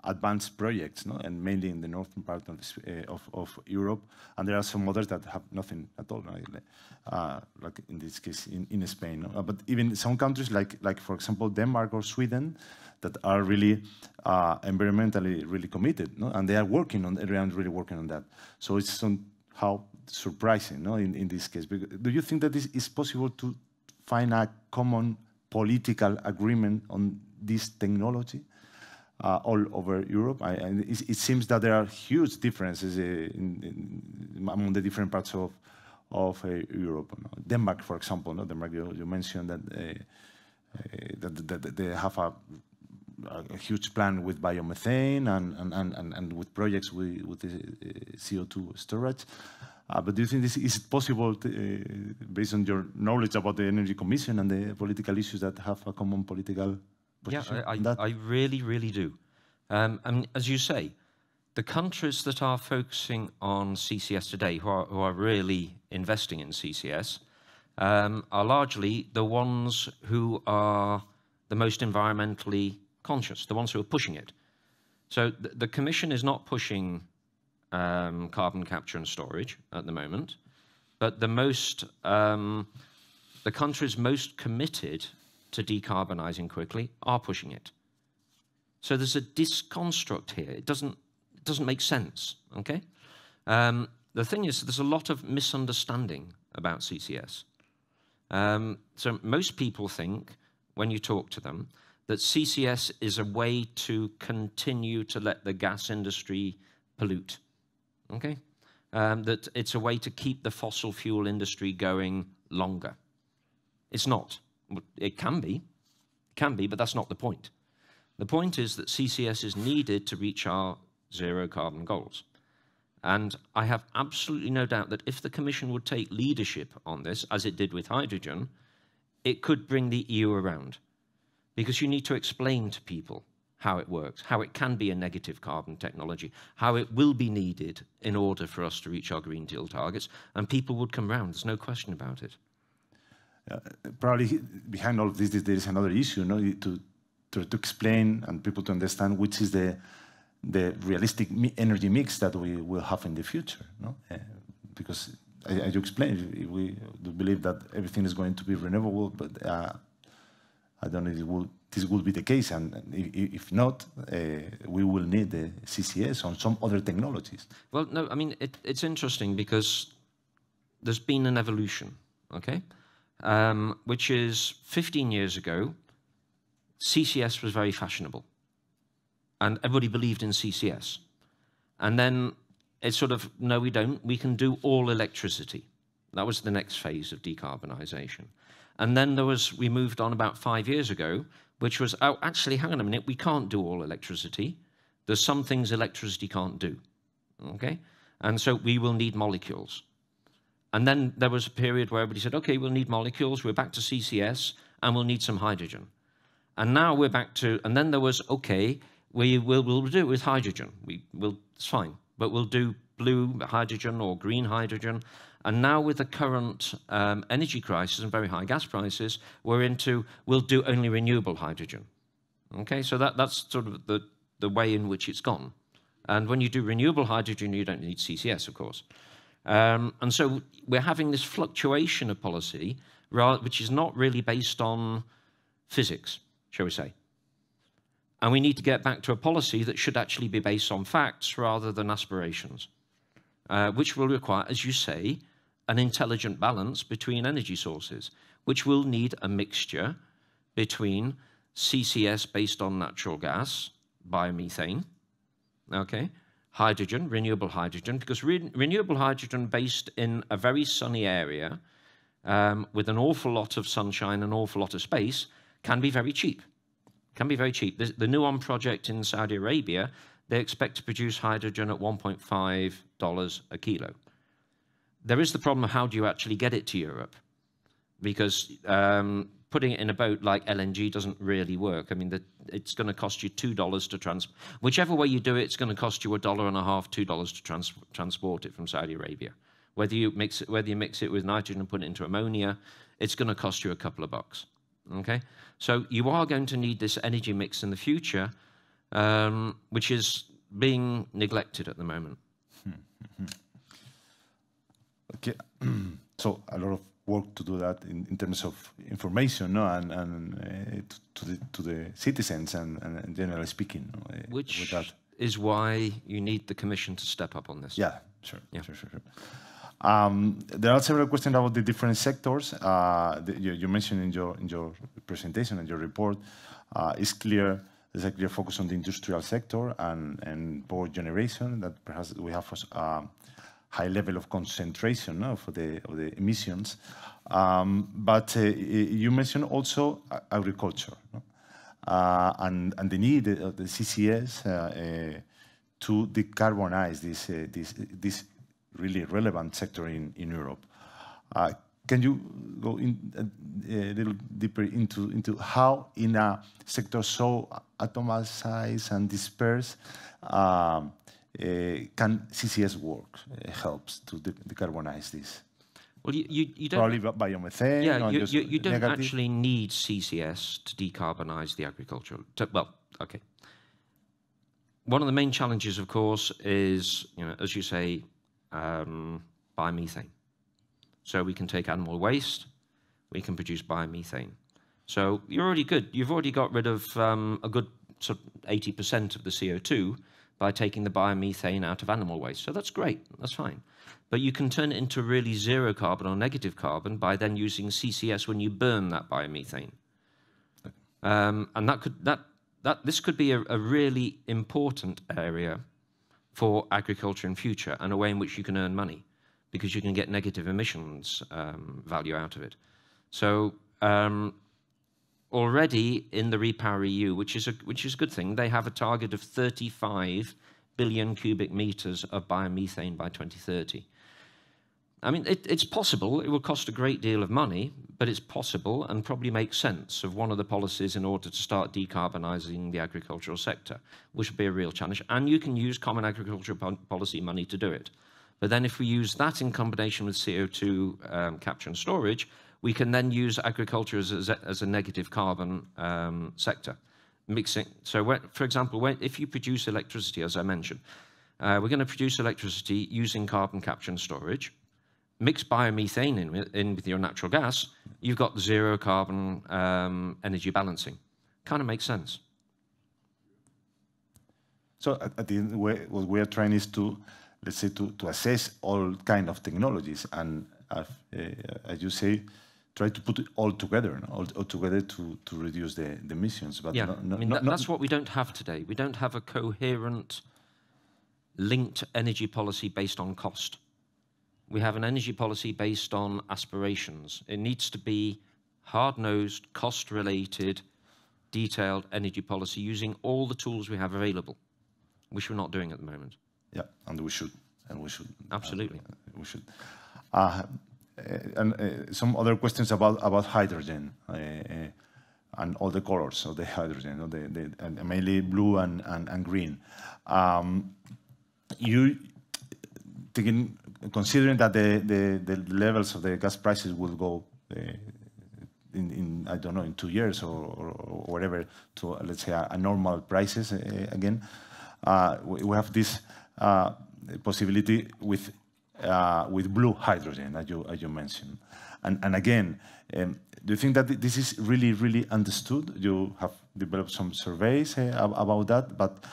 advanced projects, no? and mainly in the northern part of, this, uh, eh, of, of, Europe. And there are some others that have nothing at all, no? uh, like in this case in, in Spain. No? But even some countries like, like, for example, Denmark or Sweden, that are really uh, environmentally really committed, and they are working on around really working on that. So it's somehow surprising no? in, in this case. Do you think that this is possible to find a common political agreement on this technology? uh, all over Europe. I, and it, it, seems that there are huge differences uh, in, in, among the different parts of, of uh, Europe. No? Denmark, for example, no? Denmark, you, you mentioned that, uh, uh that, that, they have a, a, huge plan with biomethane and, and, and, and with projects with, with uh, CO2 storage. but do you think this is possible, to, based on your knowledge about the Energy Commission and the political issues that have a common political British yeah, I, I, I, really, really do. Um, and as you say, the countries that are focusing on CCS today, who are, who are really investing in CCS, um, are largely the ones who are the most environmentally conscious, the ones who are pushing it. So the, the Commission is not pushing um, carbon capture and storage at the moment, but the most, um, the countries most committed to decarbonising quickly are pushing it. So there's a disconstruct here. It doesn't, it doesn't make sense, okay? Um, the thing is, there's a lot of misunderstanding about CCS. Um, so most people think, when you talk to them, that CCS is a way to continue to let the gas industry pollute, okay? Um, that it's a way to keep the fossil fuel industry going longer. It's not. It can be, it can be, but that's not the point. The point is that CCS is needed to reach our zero carbon goals. And I have absolutely no doubt that if the Commission would take leadership on this, as it did with hydrogen, it could bring the EU around. Because you need to explain to people how it works, how it can be a negative carbon technology, how it will be needed in order for us to reach our Green Deal targets, and people would come round, there's no question about it. Uh, probably behind all of this, there is another issue, no? To, to, to explain and people to understand which is the the realistic energy mix that we will have in the future, no? Uh, because as you explained, we believe that everything is going to be renewable, but uh, I don't know if will, this would be the case, and if not, uh, we will need the CCS on some other technologies. Well, no, I mean, it, it's interesting because there's been an evolution, okay? um, which is 15 years ago, CCS was very fashionable. And everybody believed in CCS. And then it's sort of, no, we don't. We can do all electricity. That was the next phase of decarbonisation. And then there was, we moved on about five years ago, which was, oh, actually, hang on a minute, we can't do all electricity. There's some things electricity can't do, okay? And so we will need molecules. And then there was a period where everybody said, okay, we'll need molecules, we're back to CCS, and we'll need some hydrogen. And now we're back to, and then there was, okay, we will we'll do it with hydrogen. We will, it's fine, but we'll do blue hydrogen or green hydrogen. And now with the current um, energy crisis and very high gas prices, we're into, we'll do only renewable hydrogen. Okay, so that, that's sort of the, the way in which it's gone. And when you do renewable hydrogen, you don't need CCS, of course. Um, and so we're having this fluctuation of policy, which is not really based on physics, shall we say. And we need to get back to a policy that should actually be based on facts rather than aspirations, uh, which will require, as you say, an intelligent balance between energy sources, which will need a mixture between CCS based on natural gas, biomethane, okay, hydrogen, renewable hydrogen, because re renewable hydrogen based in a very sunny area um, with an awful lot of sunshine, an awful lot of space, can be very cheap. Can be very cheap. The, the Nuon project in Saudi Arabia, they expect to produce hydrogen at $1.5 a kilo. There is the problem of how do you actually get it to Europe? Because um, putting it in a boat like LNG doesn't really work. I mean, the, it's going to cost you two dollars to transport. Whichever way you do it, it's going to cost you a dollar and a half, two dollars to trans transport it from Saudi Arabia. Whether you mix it, whether you mix it with nitrogen and put it into ammonia, it's going to cost you a couple of bucks. Okay, so you are going to need this energy mix in the future, um, which is being neglected at the moment. Hmm. okay, so a lot of work to do that in, in terms of information no? and, and uh, to, the, to the citizens and, and generally speaking. No? Uh, Which is why you need the Commission to step up on this. Yeah, sure. Yeah. sure, sure, sure. Um, there are several questions about the different sectors uh, you, you, mentioned in your, in your presentation and your report. Uh, it's clear there's a clear focus on the industrial sector and, and power generation that perhaps we have uh, high level of concentration no, of, the, of the emissions. Um, but uh, you mentioned also uh, agriculture no? uh, and, and the need of the CCS uh, uh, to decarbonize this, uh, this, this really relevant sector in, in Europe. can you go in a, little deeper into, into how in a sector so atomized and dispersed um, Eh, can CCS work eh, helps to de decarbonize this? Well, you, you, you, don't probably biomethane. Yeah, you, you, you don't negative. actually need CCS to decarbonize the agriculture. To, well, okay. One of the main challenges, of course, is you know, as you say, um, biomethane. So we can take animal waste, we can produce biomethane. So you're already good. You've already got rid of um, a good sort of 80% of the CO2 by taking the biomethane out of animal waste. So that's great, that's fine. But you can turn it into really zero carbon or negative carbon by then using CCS when you burn that biomethane. Um, and that could, that, that, this could be a, a really important area for agriculture in future and a way in which you can earn money because you can get negative emissions um, value out of it. So um, already in the Repower EU, which is a, which is a good thing. They have a target of 35 billion cubic meters of biomethane by 2030. I mean, it, it's possible. It will cost a great deal of money, but it's possible and probably makes sense of one of the policies in order to start decarbonising the agricultural sector, which would be a real challenge. And you can use common agricultural policy money to do it. But then if we use that in combination with CO2 um, capture and storage, we can then use agriculture as a, as a negative carbon um, sector. Mixing. So, when, for example, when, if you produce electricity, as I mentioned, uh, we're going to produce electricity using carbon capture and storage. Mix biomethane in, in with your natural gas, you've got zero carbon um, energy balancing. Kind of makes sense. So at, at the end, what we are trying is to, let's say, to, to assess all kind of technologies. And as, uh, as you say, try to put it all together, no? all, all, together to, to reduce the, the emissions. But yeah, no, no, I mean, that, that's what we don't have today. We don't have a coherent, linked energy policy based on cost. We have an energy policy based on aspirations. It needs to be hard nosed, cost related, detailed energy policy using all the tools we have available, which we're not doing at the moment. Yeah, and we should. And we should. Absolutely. Uh, we should. Uh, Eh, and eh, some other questions about about hydrogen eh, and all the colors of the hydrogen, you know, the, the, and mainly blue and and, and green. Um, you taking considering that the, the, the levels of the gas prices will go uh, in, in I don't know in two years or, or, or whatever to let's say a, a normal prices uh, again, uh, we, we have this uh, possibility with uh, with blue hydrogen, as you, as you mentioned. And, and again, um, do you think that this is really, really understood? You have developed some surveys uh, about that, but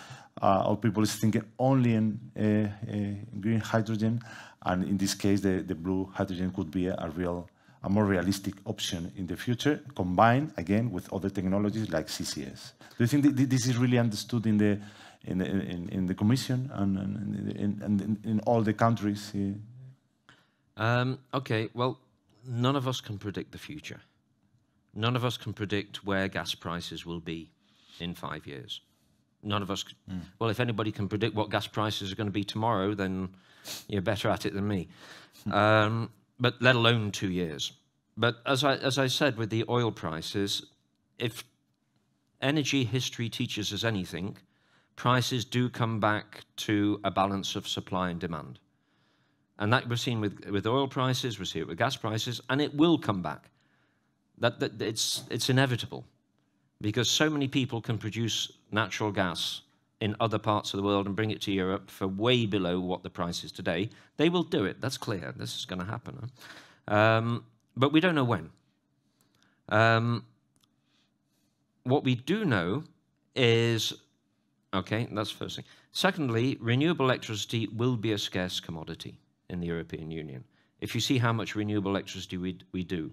uh, all people is thinking only in eh, eh, green hydrogen, and in this case, the, the blue hydrogen could be a, a real a more realistic option in the future, combined again with other technologies like CCS. Do you think th this is really understood in the in the, in, in the Commission and, and, in, and in all the countries? Um, okay, well, none of us can predict the future. None of us can predict where gas prices will be in five years. None of us. mm. Well, if anybody can predict what gas prices are going to be tomorrow, then you're better at it than me. Hmm. Um, but let alone two years. But as I as I said with the oil prices, if energy history teaches us anything, prices do come back to a balance of supply and demand. And that we've seen with, with oil prices, we see it with gas prices, and it will come back. That, that it's, it's inevitable because so many people can produce natural gas in other parts of the world and bring it to Europe for way below what the price is today. They will do it. That's clear. This is going to happen. Huh? Um, but we don't know when. Um, what we do know is Okay, that's the first thing. Secondly, renewable electricity will be a scarce commodity in the European Union. If you see how much renewable electricity we, we do,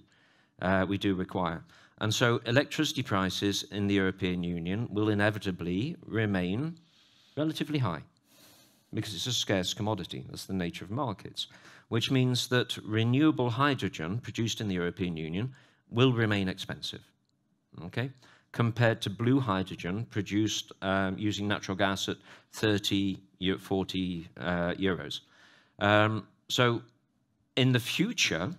uh, we do require. And so electricity prices in the European Union will inevitably remain relatively high because it's a scarce commodity. That's the nature of markets, which means that renewable hydrogen produced in the European Union will remain expensive. Okay? compared to blue hydrogen produced um, using natural gas at 30, 40 uh, euros. Um, so in the future,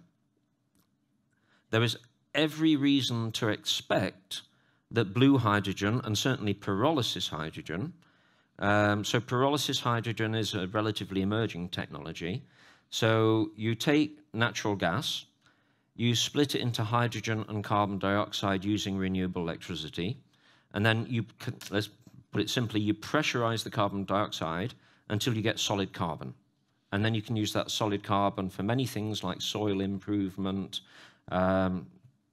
there is every reason to expect that blue hydrogen and certainly pyrolysis hydrogen. Um, so pyrolysis hydrogen is a relatively emerging technology. So you take natural gas, you split it into hydrogen and carbon dioxide using renewable electricity, and then you, let's put it simply, you pressurize the carbon dioxide until you get solid carbon. And then you can use that solid carbon for many things like soil improvement. Um,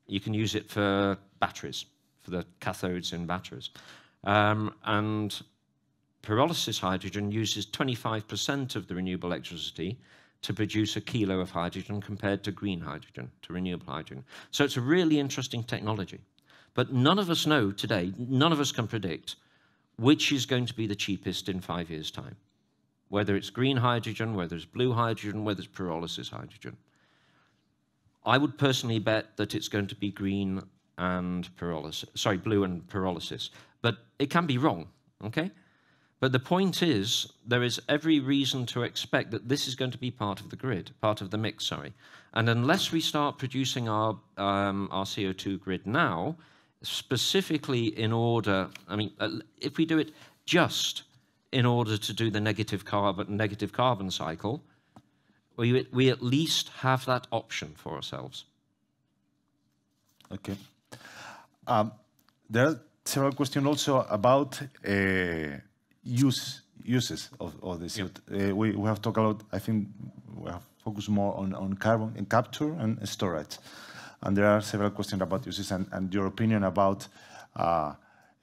you can use it for batteries, for the cathodes in batteries. Um, and pyrolysis hydrogen uses 25% of the renewable electricity to produce a kilo of hydrogen compared to green hydrogen, to renewable hydrogen. So it's a really interesting technology. But none of us know today, none of us can predict which is going to be the cheapest in five years' time. Whether it's green hydrogen, whether it's blue hydrogen, whether it's pyrolysis hydrogen. I would personally bet that it's going to be green and pyrolysis, sorry, blue and pyrolysis. But it can be wrong, okay? But the point is, there is every reason to expect that this is going to be part of the grid, part of the mix, sorry. And unless we start producing our, um, our CO2 grid now, specifically in order, I mean, uh, if we do it just in order to do the negative carbon, negative carbon cycle, we, we at least have that option for ourselves. Okay. Um, there are several questions also about uh, use uses of, of this. Yep. Uh, we, we have talked a lot, I think we have focused more on, on carbon and capture and storage. And there are several questions about uses and, and your opinion about uh,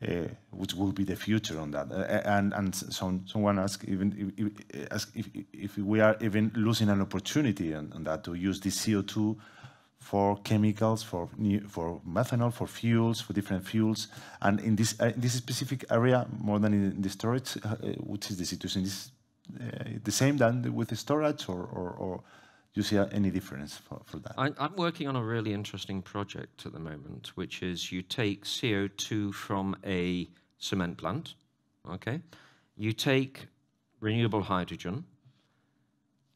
uh, which will be the future on that. Uh, uh, and and someone asked even if, if, if we are even losing an opportunity on, on that to use the CO2 for chemicals, for new, for methanol, for fuels, for different fuels, and in this uh, this specific area more than in the storage, uh, which is the situation is uh, the same than with the storage, or or, or you see any difference for, for that? I, I'm working on a really interesting project at the moment, which is you take CO2 from a cement plant, okay? You take renewable hydrogen,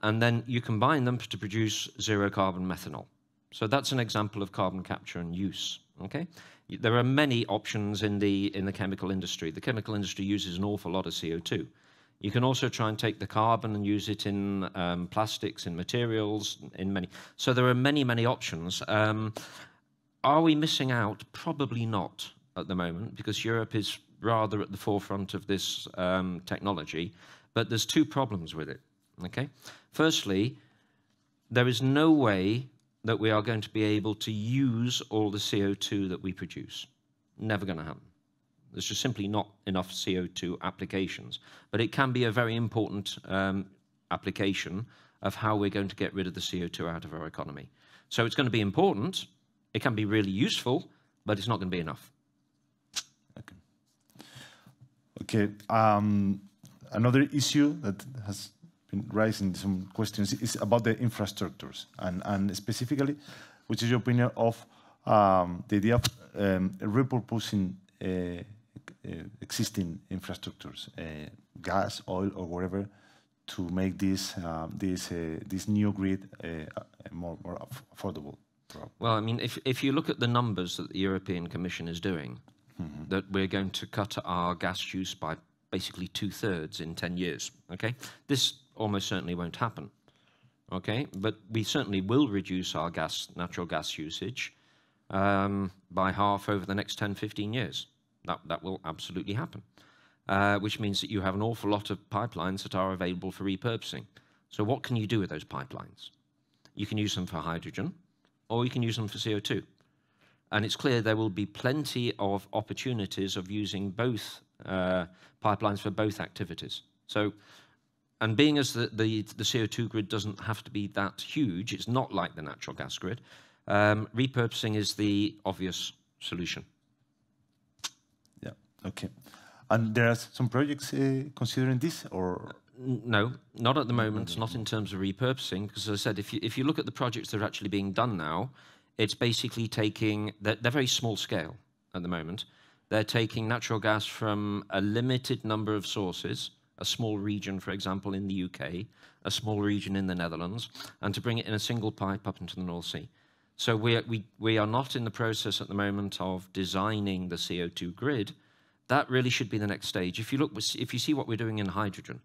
and then you combine them to produce zero carbon methanol. So that's an example of carbon capture and use. Okay? There are many options in the, in the chemical industry. The chemical industry uses an awful lot of CO2. You can also try and take the carbon and use it in um, plastics, in materials, in many. So there are many, many options. Um, are we missing out? Probably not at the moment because Europe is rather at the forefront of this um, technology. But there's two problems with it. Okay, firstly, there is no way that we are going to be able to use all the CO2 that we produce. Never going to happen. There's just simply not enough CO2 applications. But it can be a very important um, application of how we're going to get rid of the CO2 out of our economy. So it's going to be important. It can be really useful, but it's not going to be enough. Okay. Okay. Um, another issue that has been raising some questions is about the infrastructures and, and specifically, which is your opinion of um, the idea of um, repurposing uh, uh existing infrastructures, uh, gas, oil, or whatever, to make this um, uh, this this new grid uh, more more affordable. Well, I mean, if if you look at the numbers that the European Commission is doing, mm -hmm. that we're going to cut our gas use by basically two thirds in ten years. Okay, this almost certainly won't happen. Okay, but we certainly will reduce our gas, natural gas usage um, by half over the next 10, 15 years. That, that will absolutely happen, uh, which means that you have an awful lot of pipelines that are available for repurposing. So what can you do with those pipelines? You can use them for hydrogen, or you can use them for CO2. And it's clear there will be plenty of opportunities of using both uh, pipelines for both activities. So and being as the, the, the, CO2 grid doesn't have to be that huge, it's not like the natural gas grid, um, repurposing is the obvious solution. Yeah, okay. And there are some projects uh, considering this or? No, not at the moment, not in terms of repurposing, because as I said, if you, if you look at the projects that are actually being done now, it's basically taking, they're, they're very small scale at the moment. They're taking natural gas from a limited number of sources, a small region, for example, in the UK, a small region in the Netherlands, and to bring it in a single pipe up into the North Sea. So we are, we, we are not in the process at the moment of designing the CO2 grid. That really should be the next stage. If you look, if you see what we're doing in hydrogen,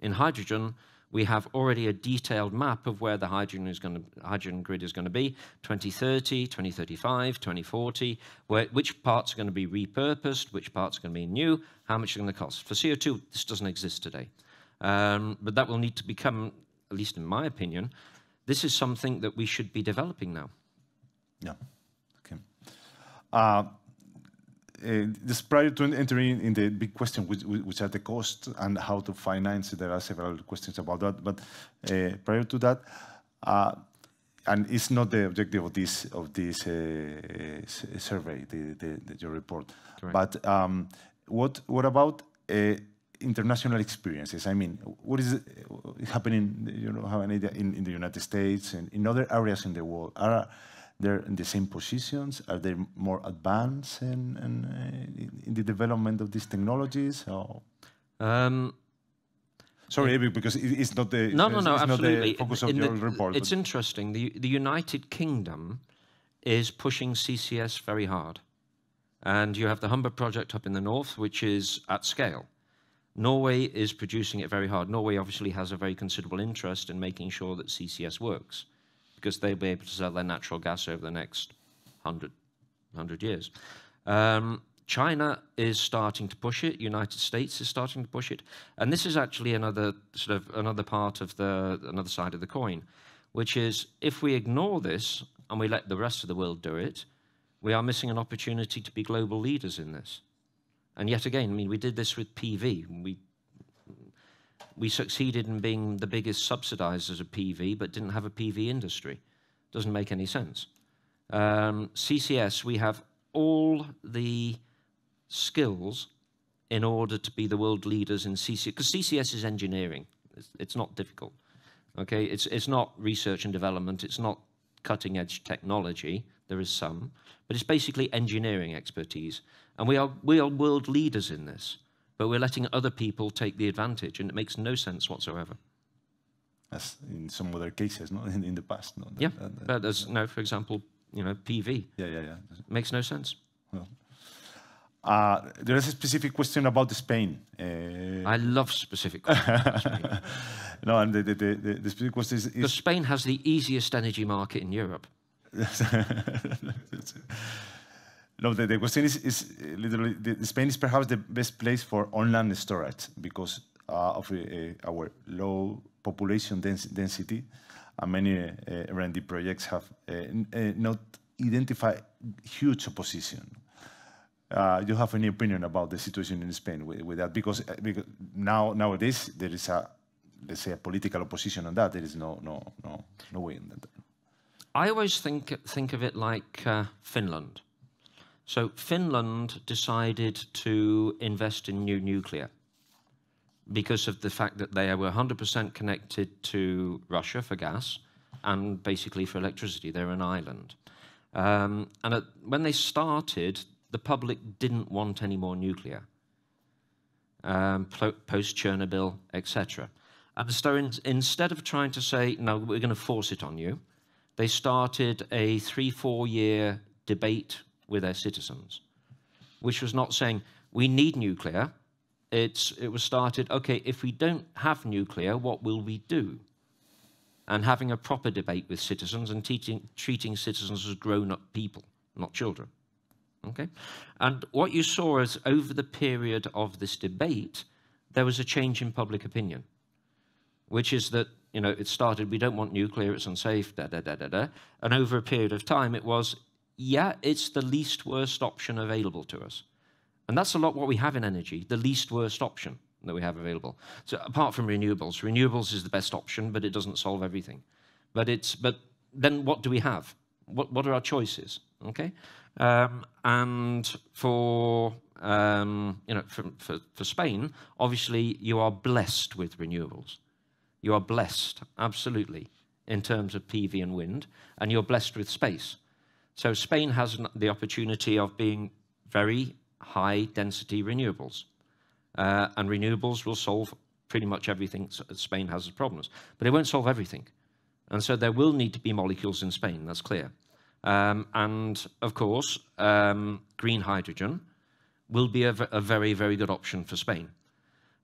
in hydrogen, we have already a detailed map of where the hydrogen, is going to, hydrogen grid is going to be, 2030, 2035, 2040, where, which parts are going to be repurposed, which parts are going to be new, how much are going to cost. For CO2, this doesn't exist today. Um, but that will need to become, at least in my opinion, this is something that we should be developing now. Yeah. Okay. Uh, uh, this prior to entering in the big question, which, which, are the costs and how to finance there are several questions about that. But uh, prior to that, uh, and it's not the objective of this of this uh, survey, the, the, the, your report. Correct. But um, what what about uh, international experiences? I mean, what is uh, happening? You know, have an idea in, in the United States and in other areas in the world? Are they're in the same positions? Are they more advanced in, in, uh, in the development of these technologies? Or? Um, Sorry, it, because it's not the no, no, no, absolutely. focus of in your the, report. It's interesting. The, the United Kingdom is pushing CCS very hard. And you have the Humber project up in the north, which is at scale. Norway is producing it very hard. Norway obviously has a very considerable interest in making sure that CCS works because they'll be able to sell their natural gas over the next 100, 100 years. Um, China is starting to push it. United States is starting to push it, and this is actually another sort of another part of the another side of the coin, which is if we ignore this and we let the rest of the world do it, we are missing an opportunity to be global leaders in this. And yet again, I mean, we did this with PV. We we succeeded in being the biggest subsidizers of PV, but didn't have a PV industry. Doesn't make any sense. Um, CCS, we have all the skills in order to be the world leaders in CCS, because CCS is engineering. It's, it's not difficult. Okay, it's, it's not research and development. It's not cutting edge technology. There is some, but it's basically engineering expertise. And we are, we are world leaders in this but we're letting other people take the advantage, and it makes no sense whatsoever. As in some other cases, not in, in, the past. No, yeah, but as no, for example, you know, PV. Yeah, yeah, yeah. Makes no sense. Well. Uh, there is a specific question about Spain. Uh, I love specific questions no, and the, the, the, the specific question is, is... Spain has the easiest energy market in Europe. No, the, the question is, is uh, literally, the, Spain is perhaps the best place for online storage because uh, of uh, uh our low population dens density. And many uh, R&D projects have uh, not identified huge opposition. Uh, you have any opinion about the situation in Spain with, with that? Because, because, now nowadays there is a let's say a political opposition on that. There is no no no no way in that. I always think think of it like uh, Finland. So Finland decided to invest in new nuclear because of the fact that they were 100% connected to Russia for gas and basically for electricity. They're an island. Um, and at, when they started, the public didn't want any more nuclear, um, post Chernobyl, etc. And so in, instead of trying to say, no, we're going to force it on you, they started a three, four year debate with their citizens, which was not saying, we need nuclear. It's, it was started, okay, if we don't have nuclear, what will we do? And having a proper debate with citizens and teaching, treating citizens as grown up people, not children. Okay? And what you saw is over the period of this debate, there was a change in public opinion, which is that you know, it started, we don't want nuclear, it's unsafe, da, da, da, da, da. And over a period of time, it was, yeah, it's the least worst option available to us. And that's a lot what we have in energy, the least worst option that we have available. So apart from renewables, renewables is the best option, but it doesn't solve everything. But it's but then what do we have? What what are our choices? Okay, um, and for um, you know for, for for Spain, obviously you are blessed with renewables. You are blessed absolutely in terms of PV and wind, and you're blessed with space. So Spain has the opportunity of being very high density renewables. Uh, and renewables will solve pretty much everything uh, Spain has as problems. But it won't solve everything. And so there will need to be molecules in Spain, that's clear. Um, and of course, um, green hydrogen will be a, a very, very good option for Spain.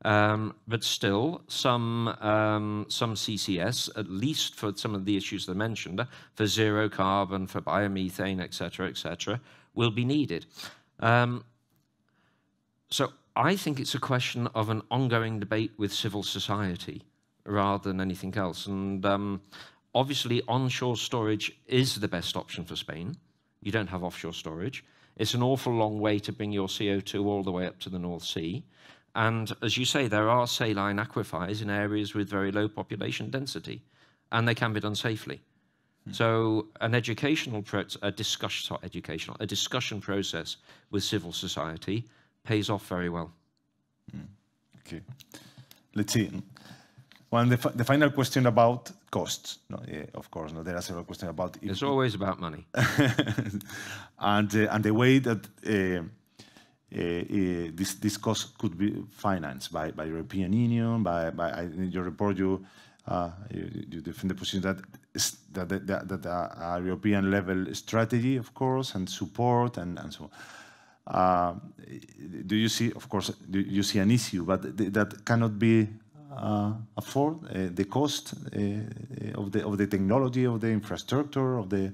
Um, but still, some, um, some CCS, at least for some of the issues they mentioned, for zero carbon, for biomethane, etc., etc., will be needed. Um, so I think it's a question of an ongoing debate with civil society rather than anything else. And um, obviously, onshore storage is the best option for Spain. You don't have offshore storage. It's an awful long way to bring your CO2 all the way up to the North Sea. And as you say, there are saline aquifers in areas with very low population density, and they can be done safely. Hmm. So an educational a discussion, educational, a discussion process with civil society pays off very well. Hmm. Okay. Let's see. One, the, the, final question about costs. No, yeah, of course, no, there are several questions about. It's always about money. and uh, and the way that uh, uh, uh, this, this cost could be financed by, by European Union, by, by I, in your report you, uh, you, you, defend the position that that, that, that, that a, a European level strategy, of course, and support and, and so on. Uh, do you see, of course, do you see an issue, but th that cannot be uh, afford uh, the cost of the of the technology, of the infrastructure, of the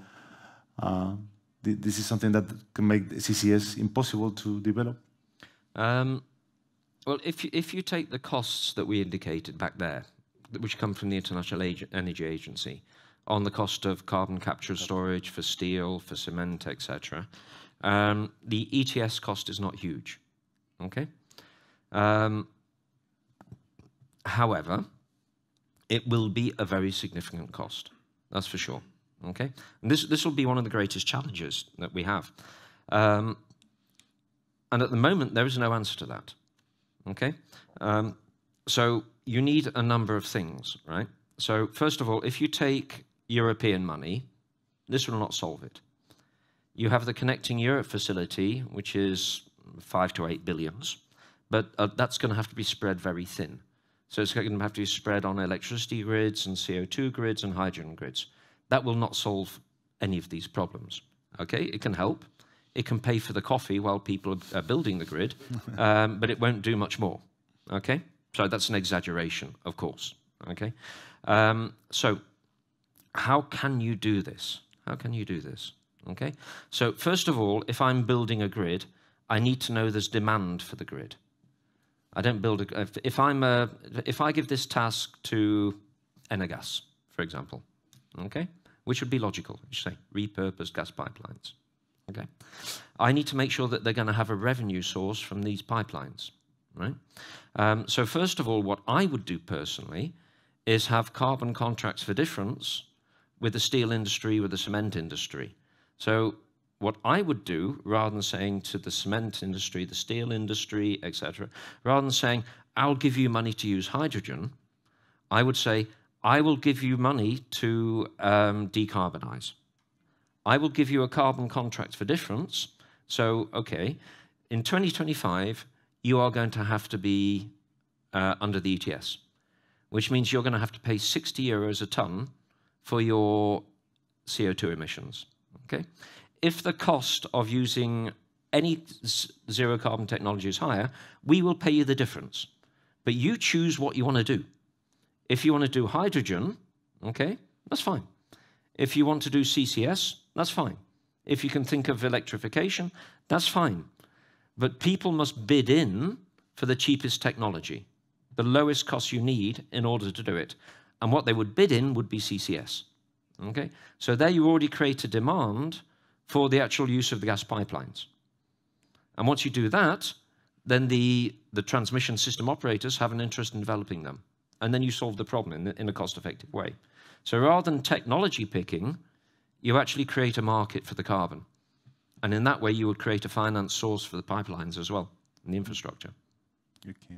this is something that can make CCS impossible to develop? Um, well, if you, if you take the costs that we indicated back there, which come from the International Ag Energy Agency, on the cost of carbon capture storage for steel, for cement, etc., um, the ETS cost is not huge. Okay. Um, however, it will be a very significant cost. That's for sure. Okay, and this this will be one of the greatest challenges that we have, um, and at the moment there is no answer to that. Okay, um, so you need a number of things, right? So first of all, if you take European money, this will not solve it. You have the Connecting Europe facility, which is five to eight billions, but uh, that's going to have to be spread very thin. So it's going to have to be spread on electricity grids and CO2 grids and hydrogen grids. That will not solve any of these problems. Okay, it can help. It can pay for the coffee while people are building the grid, um, but it won't do much more. Okay, so that's an exaggeration, of course. Okay, um, so how can you do this? How can you do this? Okay, so first of all, if I'm building a grid, I need to know there's demand for the grid. I don't build a, if, if I'm a, if I give this task to Enagas, for example, okay, which would be logical. You say repurposed gas pipelines. Okay. I need to make sure that they're going to have a revenue source from these pipelines, right? Um, so first of all, what I would do personally is have carbon contracts for difference with the steel industry, with the cement industry. So what I would do, rather than saying to the cement industry, the steel industry, etc., rather than saying, I'll give you money to use hydrogen, I would say, I will give you money to um, decarbonize. I will give you a carbon contract for difference. So, okay, in 2025, you are going to have to be uh, under the ETS, which means you're going to have to pay 60 euros a ton for your CO2 emissions. Okay? If the cost of using any zero carbon technology is higher, we will pay you the difference. But you choose what you want to do. If you want to do hydrogen, okay, that's fine. If you want to do CCS, that's fine. If you can think of electrification, that's fine. But people must bid in for the cheapest technology, the lowest cost you need in order to do it. And what they would bid in would be CCS. Okay? So there you already create a demand for the actual use of the gas pipelines. And once you do that, then the, the transmission system operators have an interest in developing them and then you solve the problem in, in a cost effective way. So rather than technology picking, you actually create a market for the carbon. And in that way, you would create a finance source for the pipelines as well and the infrastructure. Okay.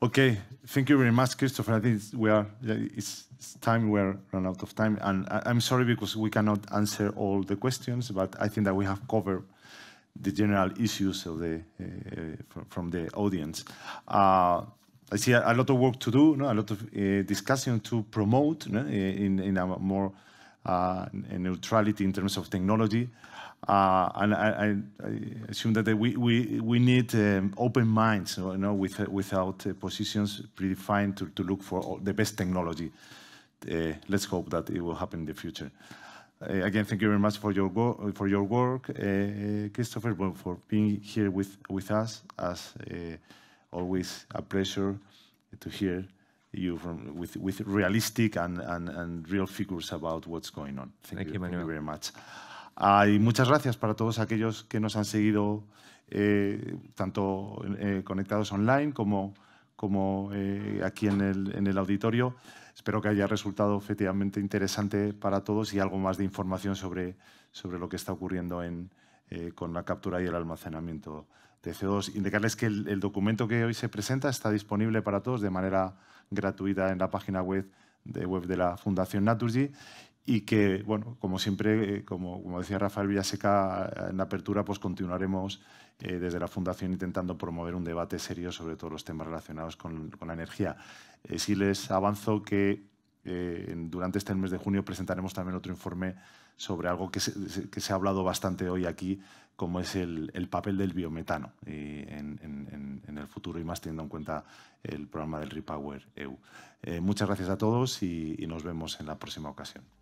Okay, thank you very much, Christopher. I think we are, it's, time, we are run out of time. And I, am sorry because we cannot answer all the questions, but I think that we have covered the general issues of the, uh, from, the audience. Uh, I see a, a, lot of work to do, no? a lot of uh, discussion to promote no? Eh, in, in a more uh, neutrality in terms of technology. Uh, and I, I, assume that we, we, we need um, open minds, you know, with, without uh, positions predefined to, to look for the best technology. Eh, let's hope that it will happen in the future. again, thank you very much for your, for your work, Christopher, for being here with, with us as always a pleasure to hear you from with, with realistic and, and, and real figures about what's going on. Thank, you, very much. Ah, y muchas gracias para todos aquellos que nos han seguido eh, tanto eh, conectados online como, como eh, aquí en el, en el auditorio. Espero que haya resultado efectivamente interesante para todos y algo más de información sobre, sobre lo que está ocurriendo en, con la captura y el almacenamiento 2 indicarles que el, documento que hoy se presenta está disponible para todos de manera gratuita en la página web de, web de la Fundación Naturgy y que, bueno, como siempre, eh, como, como decía Rafael Villaseca eh, en la apertura, pues continuaremos eh, desde la Fundación intentando promover un debate serio sobre todos los temas relacionados con, la energía. sí les avanzo que durante este mes de junio presentaremos también otro informe sobre algo que que se ha hablado bastante hoy aquí, como es el, papel del biometano en, el futuro y más teniendo en cuenta el programa del Repower EU. Eh, muchas gracias a todos y nos vemos en la próxima ocasión.